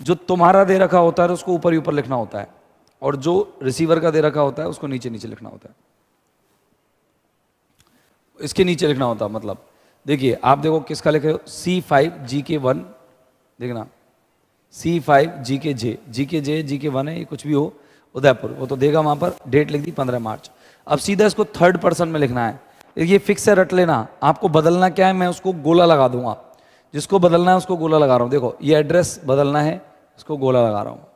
जो तुम्हारा दे रखा होता है तो उसको ऊपर ही ऊपर लिखना होता है और जो रिसीवर का दे रखा होता है उसको नीचे नीचे लिखना होता है इसके नीचे लिखना होता है मतलब देखिए आप देखो किसका लिखे हो सी फाइव जी के वन देखना सी फाइव जी के जे जी के जे जी के वन है ये कुछ भी हो उदयपुर वो तो देगा वहां पर डेट लिख दी पंद्रह मार्च अब सीधा इसको थर्ड पर्सन में लिखना है ये फिक्स है रट लेना आपको बदलना क्या है मैं उसको गोला लगा दूंगा जिसको बदलना है उसको गोला लगा रहा हूँ देखो ये एड्रेस बदलना है इसको गोला लगा रहा हूँ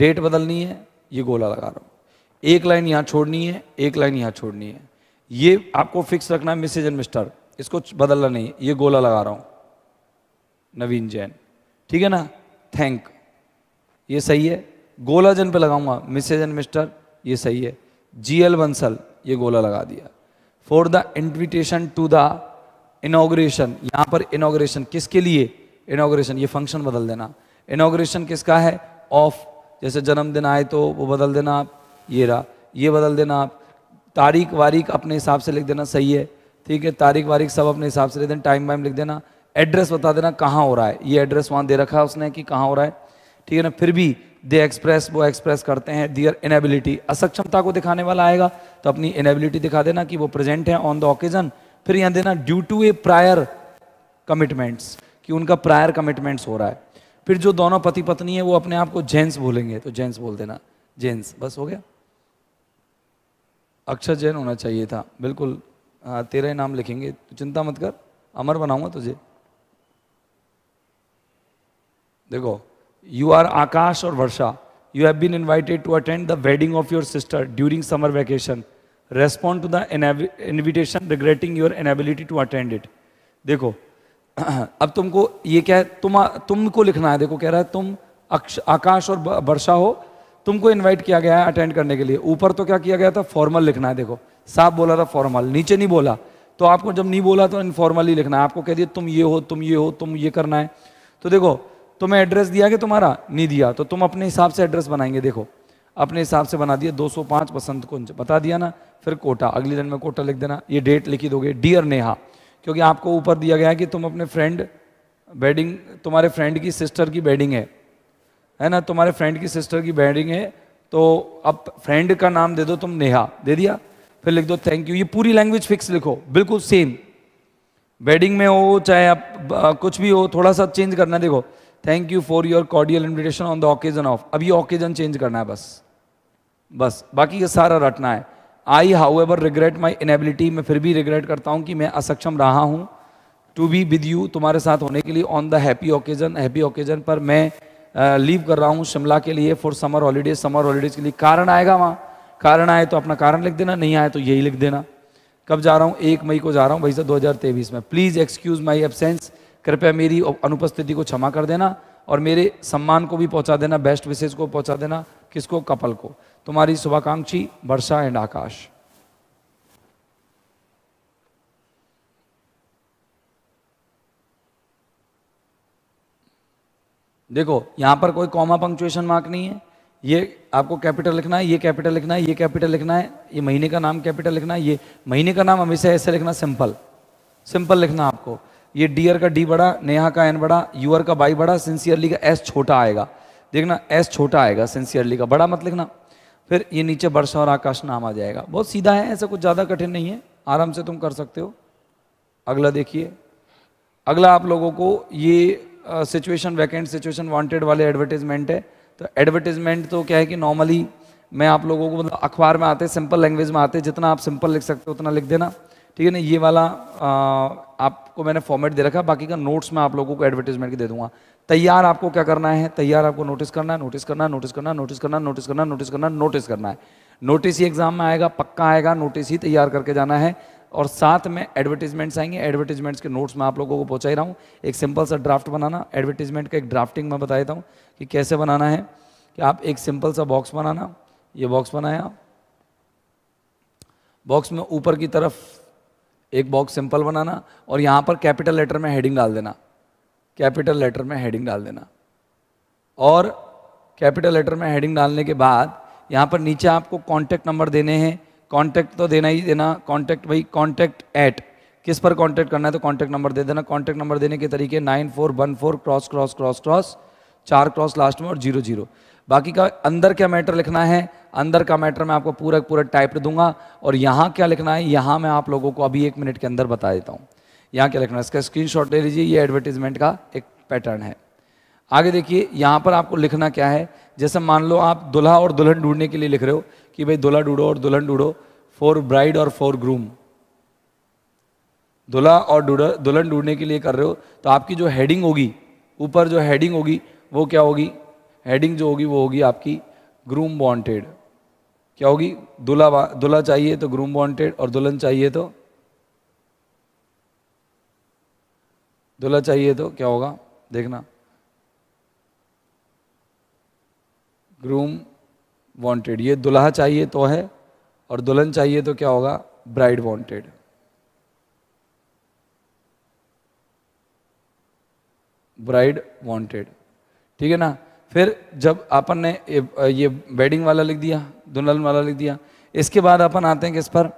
डेट बदलनी है ये गोला लगा रहा हूँ एक लाइन यहाँ छोड़नी है एक लाइन यहाँ छोड़नी है ये आपको फिक्स रखना है मिसेज एंड मिस्टर इसको बदलना नहीं है ये गोला लगा रहा हूँ नवीन जैन ठीक है ना थैंक ये सही है गोला जन पे लगाऊंगा मिसेज एंड मिस्टर ये सही है जी एल बंसल ये गोला लगा दिया for the invitation to the inauguration यहाँ पर इनाग्रेशन किसके लिए इनाग्रेशन ये फंक्शन बदल देना इनाग्रेशन किसका है ऑफ जैसे जन्मदिन आए तो वो बदल देना आप ये रहा ये बदल देना आप तारीख वारीख अपने हिसाब से लिख देना सही है ठीक है तारीख वारीख सब अपने हिसाब से लिख देना टाइम वाइम लिख देना एड्रेस बता देना कहाँ हो रहा है ये एड्रेस वहाँ दे रखा है उसने कि कहाँ हो रहा है ठीक है ना फिर भी दे एक्सप्रेस वो एक्सप्रेस करते हैं दियर इनेबिलिटी असक्षमता को दिखाने वाला आएगा तो अपनी इनेबिलिटी दिखा देना कि वो प्रेजेंट है ऑन द ऑकेजन फिर यहां देना due to a prior commitments कि उनका प्रायर कमिटमेंट्स हो रहा है फिर जो दोनों पति पत्नी है वो अपने आप को जेंट्स बोलेंगे तो जेंट्स बोल देना जेंट्स बस हो गया अक्षर जैन होना चाहिए था बिल्कुल हाँ तेरा नाम लिखेंगे तो चिंता मत कर अमर बनाऊंगा तुझे देखो यू आर आकाश और Varsha you have been invited to attend the wedding of your sister during summer vacation respond to the invitation regretting your inability to attend it देखो (clears throat) अब तुमको ये क्या है तुम तुमको लिखना है देखो कह रहा है तुम अक्ष आकाश और वर्षा हो तुमको इन्वाइट किया गया है अटेंड करने के लिए ऊपर तो क्या किया गया था फॉर्मल लिखना है देखो साफ बोला था फॉर्मल नीचे नहीं बोला तो आपको जब नहीं बोला तो इनफॉर्मली लिखना है आपको कह दिया तुम ये हो तुम ये हो तुम ये करना है तो देखो तो मैं एड्रेस दिया कि तुम्हारा नहीं दिया तो तुम अपने हिसाब से एड्रेस बनाएंगे देखो अपने हिसाब से बना दिया 205 बसंत कुंज बता दिया ना फिर कोटा अगली दिन में कोटा लिख देना ये डेट लिखी दोगे डियर नेहा क्योंकि आपको ऊपर दिया गया है कि तुम अपने फ्रेंड बेडिंग तुम्हारे फ्रेंड की सिस्टर की बेडिंग है है ना तुम्हारे फ्रेंड की सिस्टर की बेडिंग है तो अब फ्रेंड का नाम दे दो तुम नेहा दे दिया फिर लिख दो थैंक यू ये पूरी लैंग्वेज फिक्स लिखो बिल्कुल सेम बेडिंग में हो चाहे आप कुछ भी हो थोड़ा सा चेंज करना देखो thank you for your cordial invitation on the occasion of अभी ऑकेजन चेंज करना है बस बस बाकी ये सारा रटना है I however regret my inability मैं फिर भी रिग्रेट करता हूँ कि मैं असक्षम रहा हूँ टू बी विद यू तुम्हारे साथ होने के लिए on the happy occasion happy occasion पर मैं लीव uh, कर रहा हूँ शिमला के लिए for summer holidays summer holidays के लिए कारण आएगा वहाँ कारण आए तो अपना कारण लिख देना नहीं आए तो यही लिख देना कब जा रहा हूँ एक मई को जा रहा हूँ भाई साहब दो में प्लीज़ एक्सक्यूज़ माई एबसेंस कृपया मेरी अनुपस्थिति को क्षमा कर देना और मेरे सम्मान को भी पहुंचा देना बेस्ट विशेष को पहुंचा देना किसको कपल को तुम्हारी शुभाकांक्षी वर्षा एंड आकाश देखो यहां पर कोई कॉमा पंक्चुएशन मार्क नहीं है ये आपको कैपिटल लिखना है ये कैपिटल लिखना है ये कैपिटल लिखना है ये महीने का नाम कैपिटल लिखना है ये महीने का नाम हमेशा ऐसे लिखना सिंपल सिंपल लिखना आपको ये डियर का डी बड़ा नेहा का एन बड़ा यूअर का बाई बड़ा सिंसियरली का एस छोटा आएगा देखना एस छोटा आएगा सिंसियरली का बड़ा मत लिखना फिर ये नीचे वर्षा और आकाश नाम आ जाएगा बहुत सीधा है ऐसा कुछ ज़्यादा कठिन नहीं है आराम से तुम कर सकते हो अगला देखिए अगला आप लोगों को ये सिचुएशन वैकेंट सिचुएशन वांटेड वाले एडवर्टीजमेंट है तो एडवर्टीजमेंट तो क्या है कि नॉर्मली मैं आप लोगों को मतलब अखबार में आते सिंपल लैंग्वेज में आते जितना आप सिंपल लिख सकते हो उतना लिख देना ठीक है ना ये वाला आपको मैंने फॉर्मेट दे रखा बाकी का नोट्स में आप लोगों को एडवर्टीजमेंट की दे दूंगा तैयार आपको क्या करना है तैयार आपको नोटिस करना है नोटिस करना नोटिस करना नोटिस करना नोटिस करना नोटिस करना नोटिस करना है नोटिस ही एग्जाम में आएगा पक्का आएगा नोटिस ही तैयार करके जाना है और साथ में एडवर्टीजमेंट्स आएंगे एडवर्टीजमेंट्स के नोट्स मैं आप लोगों को पहुंचाई रहा हूँ एक सिंपल सा ड्राफ्ट बनाना एडवर्टीजमेंट का एक ड्राफ्टिंग मैं बता देता हूँ कि कैसे बनाना है कि आप एक सिंपल सा बॉक्स बनाना ये बॉक्स बनाया बॉक्स में ऊपर की तरफ एक बॉक्स सिंपल बनाना और यहां पर कैपिटल लेटर में हेडिंग डाल देना कैपिटल लेटर में हेडिंग डाल देना और कैपिटल लेटर में हेडिंग डालने के बाद यहाँ पर नीचे आपको कॉन्टैक्ट नंबर देने हैं कॉन्टैक्ट तो देना ही देना कॉन्टैक्ट भाई कॉन्टैक्ट एट किस पर कॉन्टैक्ट करना है तो कॉन्टैक्ट नंबर दे देना कॉन्टैक्ट नंबर देने के तरीके nine four one four cross cross cross cross चार क्रॉस लास्ट में और जीरो जीरो बाकी का अंदर क्या मैटर लिखना है अंदर का मैटर मैं आपको पूरा पूरा टाइप दूंगा और यहाँ क्या लिखना है यहाँ मैं आप लोगों को अभी एक मिनट के अंदर बता देता हूँ यहाँ क्या लिखना है इसका स्क्रीन ले लीजिए ये एडवर्टीजमेंट का एक पैटर्न है आगे देखिए यहाँ पर आपको लिखना क्या है जैसे मान लो आप दुल्हा और दुल्हन ढूंढने के लिए लिख रहे हो कि भाई दुल्हा ढूंढो और दुल्हन ढूंढो फॉर ब्राइड और फॉर ग्रूम दुल्हा और दुल्हन ढूंढने के लिए कर रहे हो तो आपकी जो हेडिंग होगी ऊपर जो हेडिंग होगी वो क्या होगी हेडिंग जो होगी वो होगी आपकी ग्रूम वॉन्टेड क्या होगी दूल्हा दूल्हा चाहिए तो ग्रूम वांटेड और दुल्हन चाहिए तो दूल्हा चाहिए तो क्या होगा देखना ग्रूम वांटेड ये दुल्हा चाहिए तो है और दुल्हन चाहिए तो क्या होगा ब्राइड वांटेड ब्राइड वांटेड ठीक है ना फिर जब अपन ने ये वेडिंग वाला लिख दिया धुनल वाला लिख दिया इसके बाद अपन आते हैं किस पर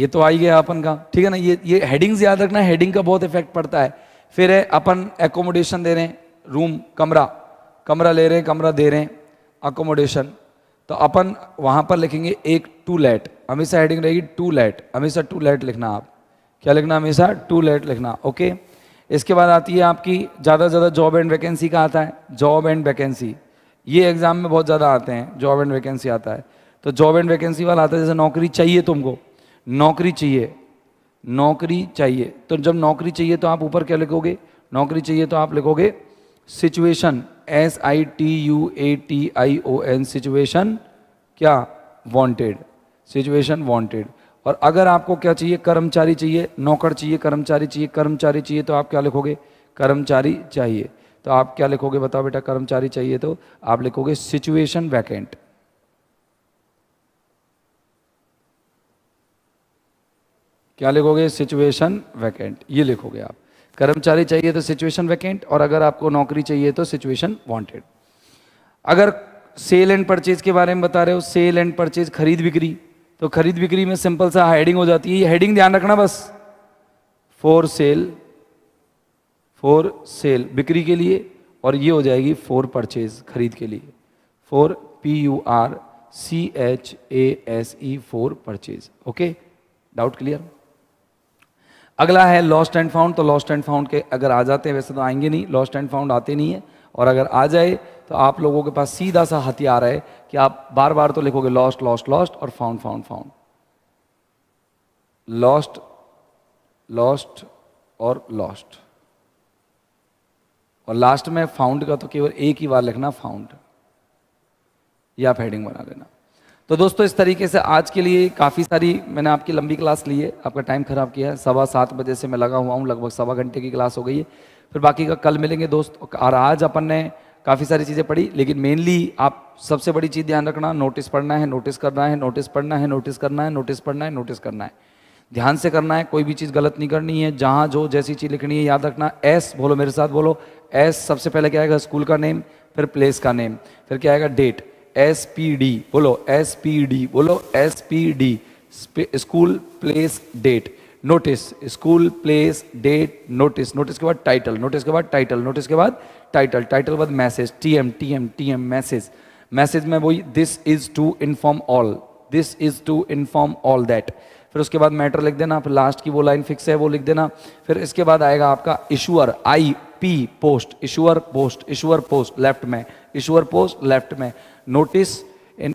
ये तो आई गया अपन का ठीक है ना ये ये हेडिंग्स याद रखना हेडिंग का बहुत इफेक्ट पड़ता है फिर है अपन एकोमोडेशन दे रहे हैं रूम कमरा कमरा ले रहे हैं कमरा दे रहे हैं अकोमोडेशन तो अपन वहाँ पर लिखेंगे एक टू लेट हमेशा हेडिंग रहेगी टू लेट हमेशा टू लेट लिखना आप क्या लिखना हमेशा टू लेट लिखना ओके इसके बाद आती है आपकी ज़्यादा से ज़्यादा जॉब एंड वैकेंसी का आता है जॉब एंड वैकेंसी ये एग्ज़ाम में बहुत ज़्यादा आते हैं जॉब एंड वैकेंसी आता है तो जॉब एंड वैकेंसी वाला आता है जैसे नौकरी चाहिए तुमको नौकरी चाहिए नौकरी चाहिए तो जब नौकरी चाहिए तो आप ऊपर क्या लिखोगे नौकरी चाहिए तो आप लिखोगे situation S I T U A T I O N situation क्या वांटेड सिचुएशन वांटेड और अगर आपको क्या चाहिए कर्मचारी चाहिए नौकर चाहिए कर्मचारी चाहिए कर्मचारी चाहिए तो आप क्या लिखोगे कर्मचारी चाहिए तो आप क्या लिखोगे बताओ बेटा कर्मचारी चाहिए तो आप लिखोगे सिचुएशन वैकेंट क्या लिखोगे सिचुएशन वैकेंट ये लिखोगे आप कर्मचारी चाहिए तो सिचुएशन वैकेंट और अगर आपको नौकरी चाहिए तो सिचुएशन वांटेड अगर सेल एंड परचेज के बारे में बता रहे हो सेल एंड परचेज खरीद बिक्री तो खरीद बिक्री में सिंपल सा हेडिंग हो जाती है ये हेडिंग ध्यान रखना बस फॉर सेल फोर सेल बिक्री के लिए और ये हो जाएगी फोर परचेज खरीद के लिए for P U R C H A S E for purchase okay doubt clear अगला है लॉस्ट एंड फाउंड तो लॉस्ट एंड फाउंड के अगर आ जाते हैं वैसे तो आएंगे नहीं लॉस्ट एंड फाउंड आते नहीं है और अगर आ जाए तो आप लोगों के पास सीधा सा हथियार है कि आप बार बार तो लिखोगे लॉस्ट लॉस्ट लॉस्ट और found found found lost lost और लॉस्ट और लास्ट में फाउंड का तो केवल एक ही बार लिखना फाउंड या आप हेडिंग बना लेना तो दोस्तों इस तरीके से आज के लिए काफ़ी सारी मैंने आपकी लंबी क्लास ली है आपका टाइम ख़राब किया है सवा सात बजे से मैं लगा हुआ हूँ लगभग सवा घंटे की क्लास हो गई है फिर बाकी का कल मिलेंगे दोस्त और आज अपन ने काफ़ी सारी चीज़ें पढ़ी लेकिन मेनली आप सबसे बड़ी चीज़ ध्यान रखना नोटिस पढ़ना है नोटिस करना है नोटिस पढ़ना है नोटिस करना है नोटिस पढ़ना है नोटिस करना है ध्यान से करना है कोई भी चीज़ गलत नहीं करनी है जहाँ जो जैसी चीज़ लिखनी है याद रखना एस बोलो मेरे साथ बोलो एस सबसे पहले क्या आएगा स्कूल का नेम फिर प्लेस का नेम फिर क्या आएगा डेट एस पी डी बोलो एस पी डी बोलो S P D school place date notice school place date notice notice के बाद टाइटल नोटिस के बाद टाइटल नोटिस के बाद टाइटल टाइटल बाद message T M T M T M message message में वही this is to inform all this is to inform all that फिर उसके बाद मैटर लिख देना फिर लास्ट की वो लाइन फिक्स है वो लिख देना फिर इसके बाद आएगा आपका issuer I P post issuer post issuer post left में इशुअर पोस्ट लेफ्ट में नोटिस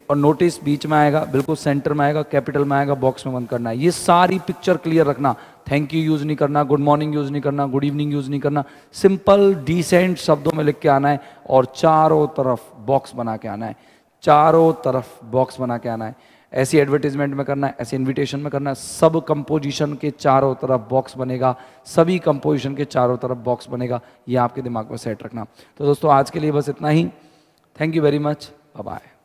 और नोटिस बीच में आएगा बिल्कुल सेंटर में आएगा कैपिटल में आएगा बॉक्स में बंद करना है ये सारी पिक्चर क्लियर रखना थैंक यू यूज़ नहीं करना गुड मॉर्निंग यूज़ नहीं करना गुड इवनिंग यूज़ नहीं करना सिंपल डिसेंट शब्दों में लिख के आना है और चारों तरफ बॉक्स बना के आना है चारों तरफ बॉक्स बना के आना है ऐसी एडवर्टीजमेंट में करना है ऐसे इन्विटेशन में करना है सब कंपोजिशन के चारों तरफ बॉक्स बनेगा सभी कंपोजिशन के चारों तरफ बॉक्स बनेगा ये आपके दिमाग में सेट रखना तो दोस्तों आज के लिए बस इतना ही thank you very much bye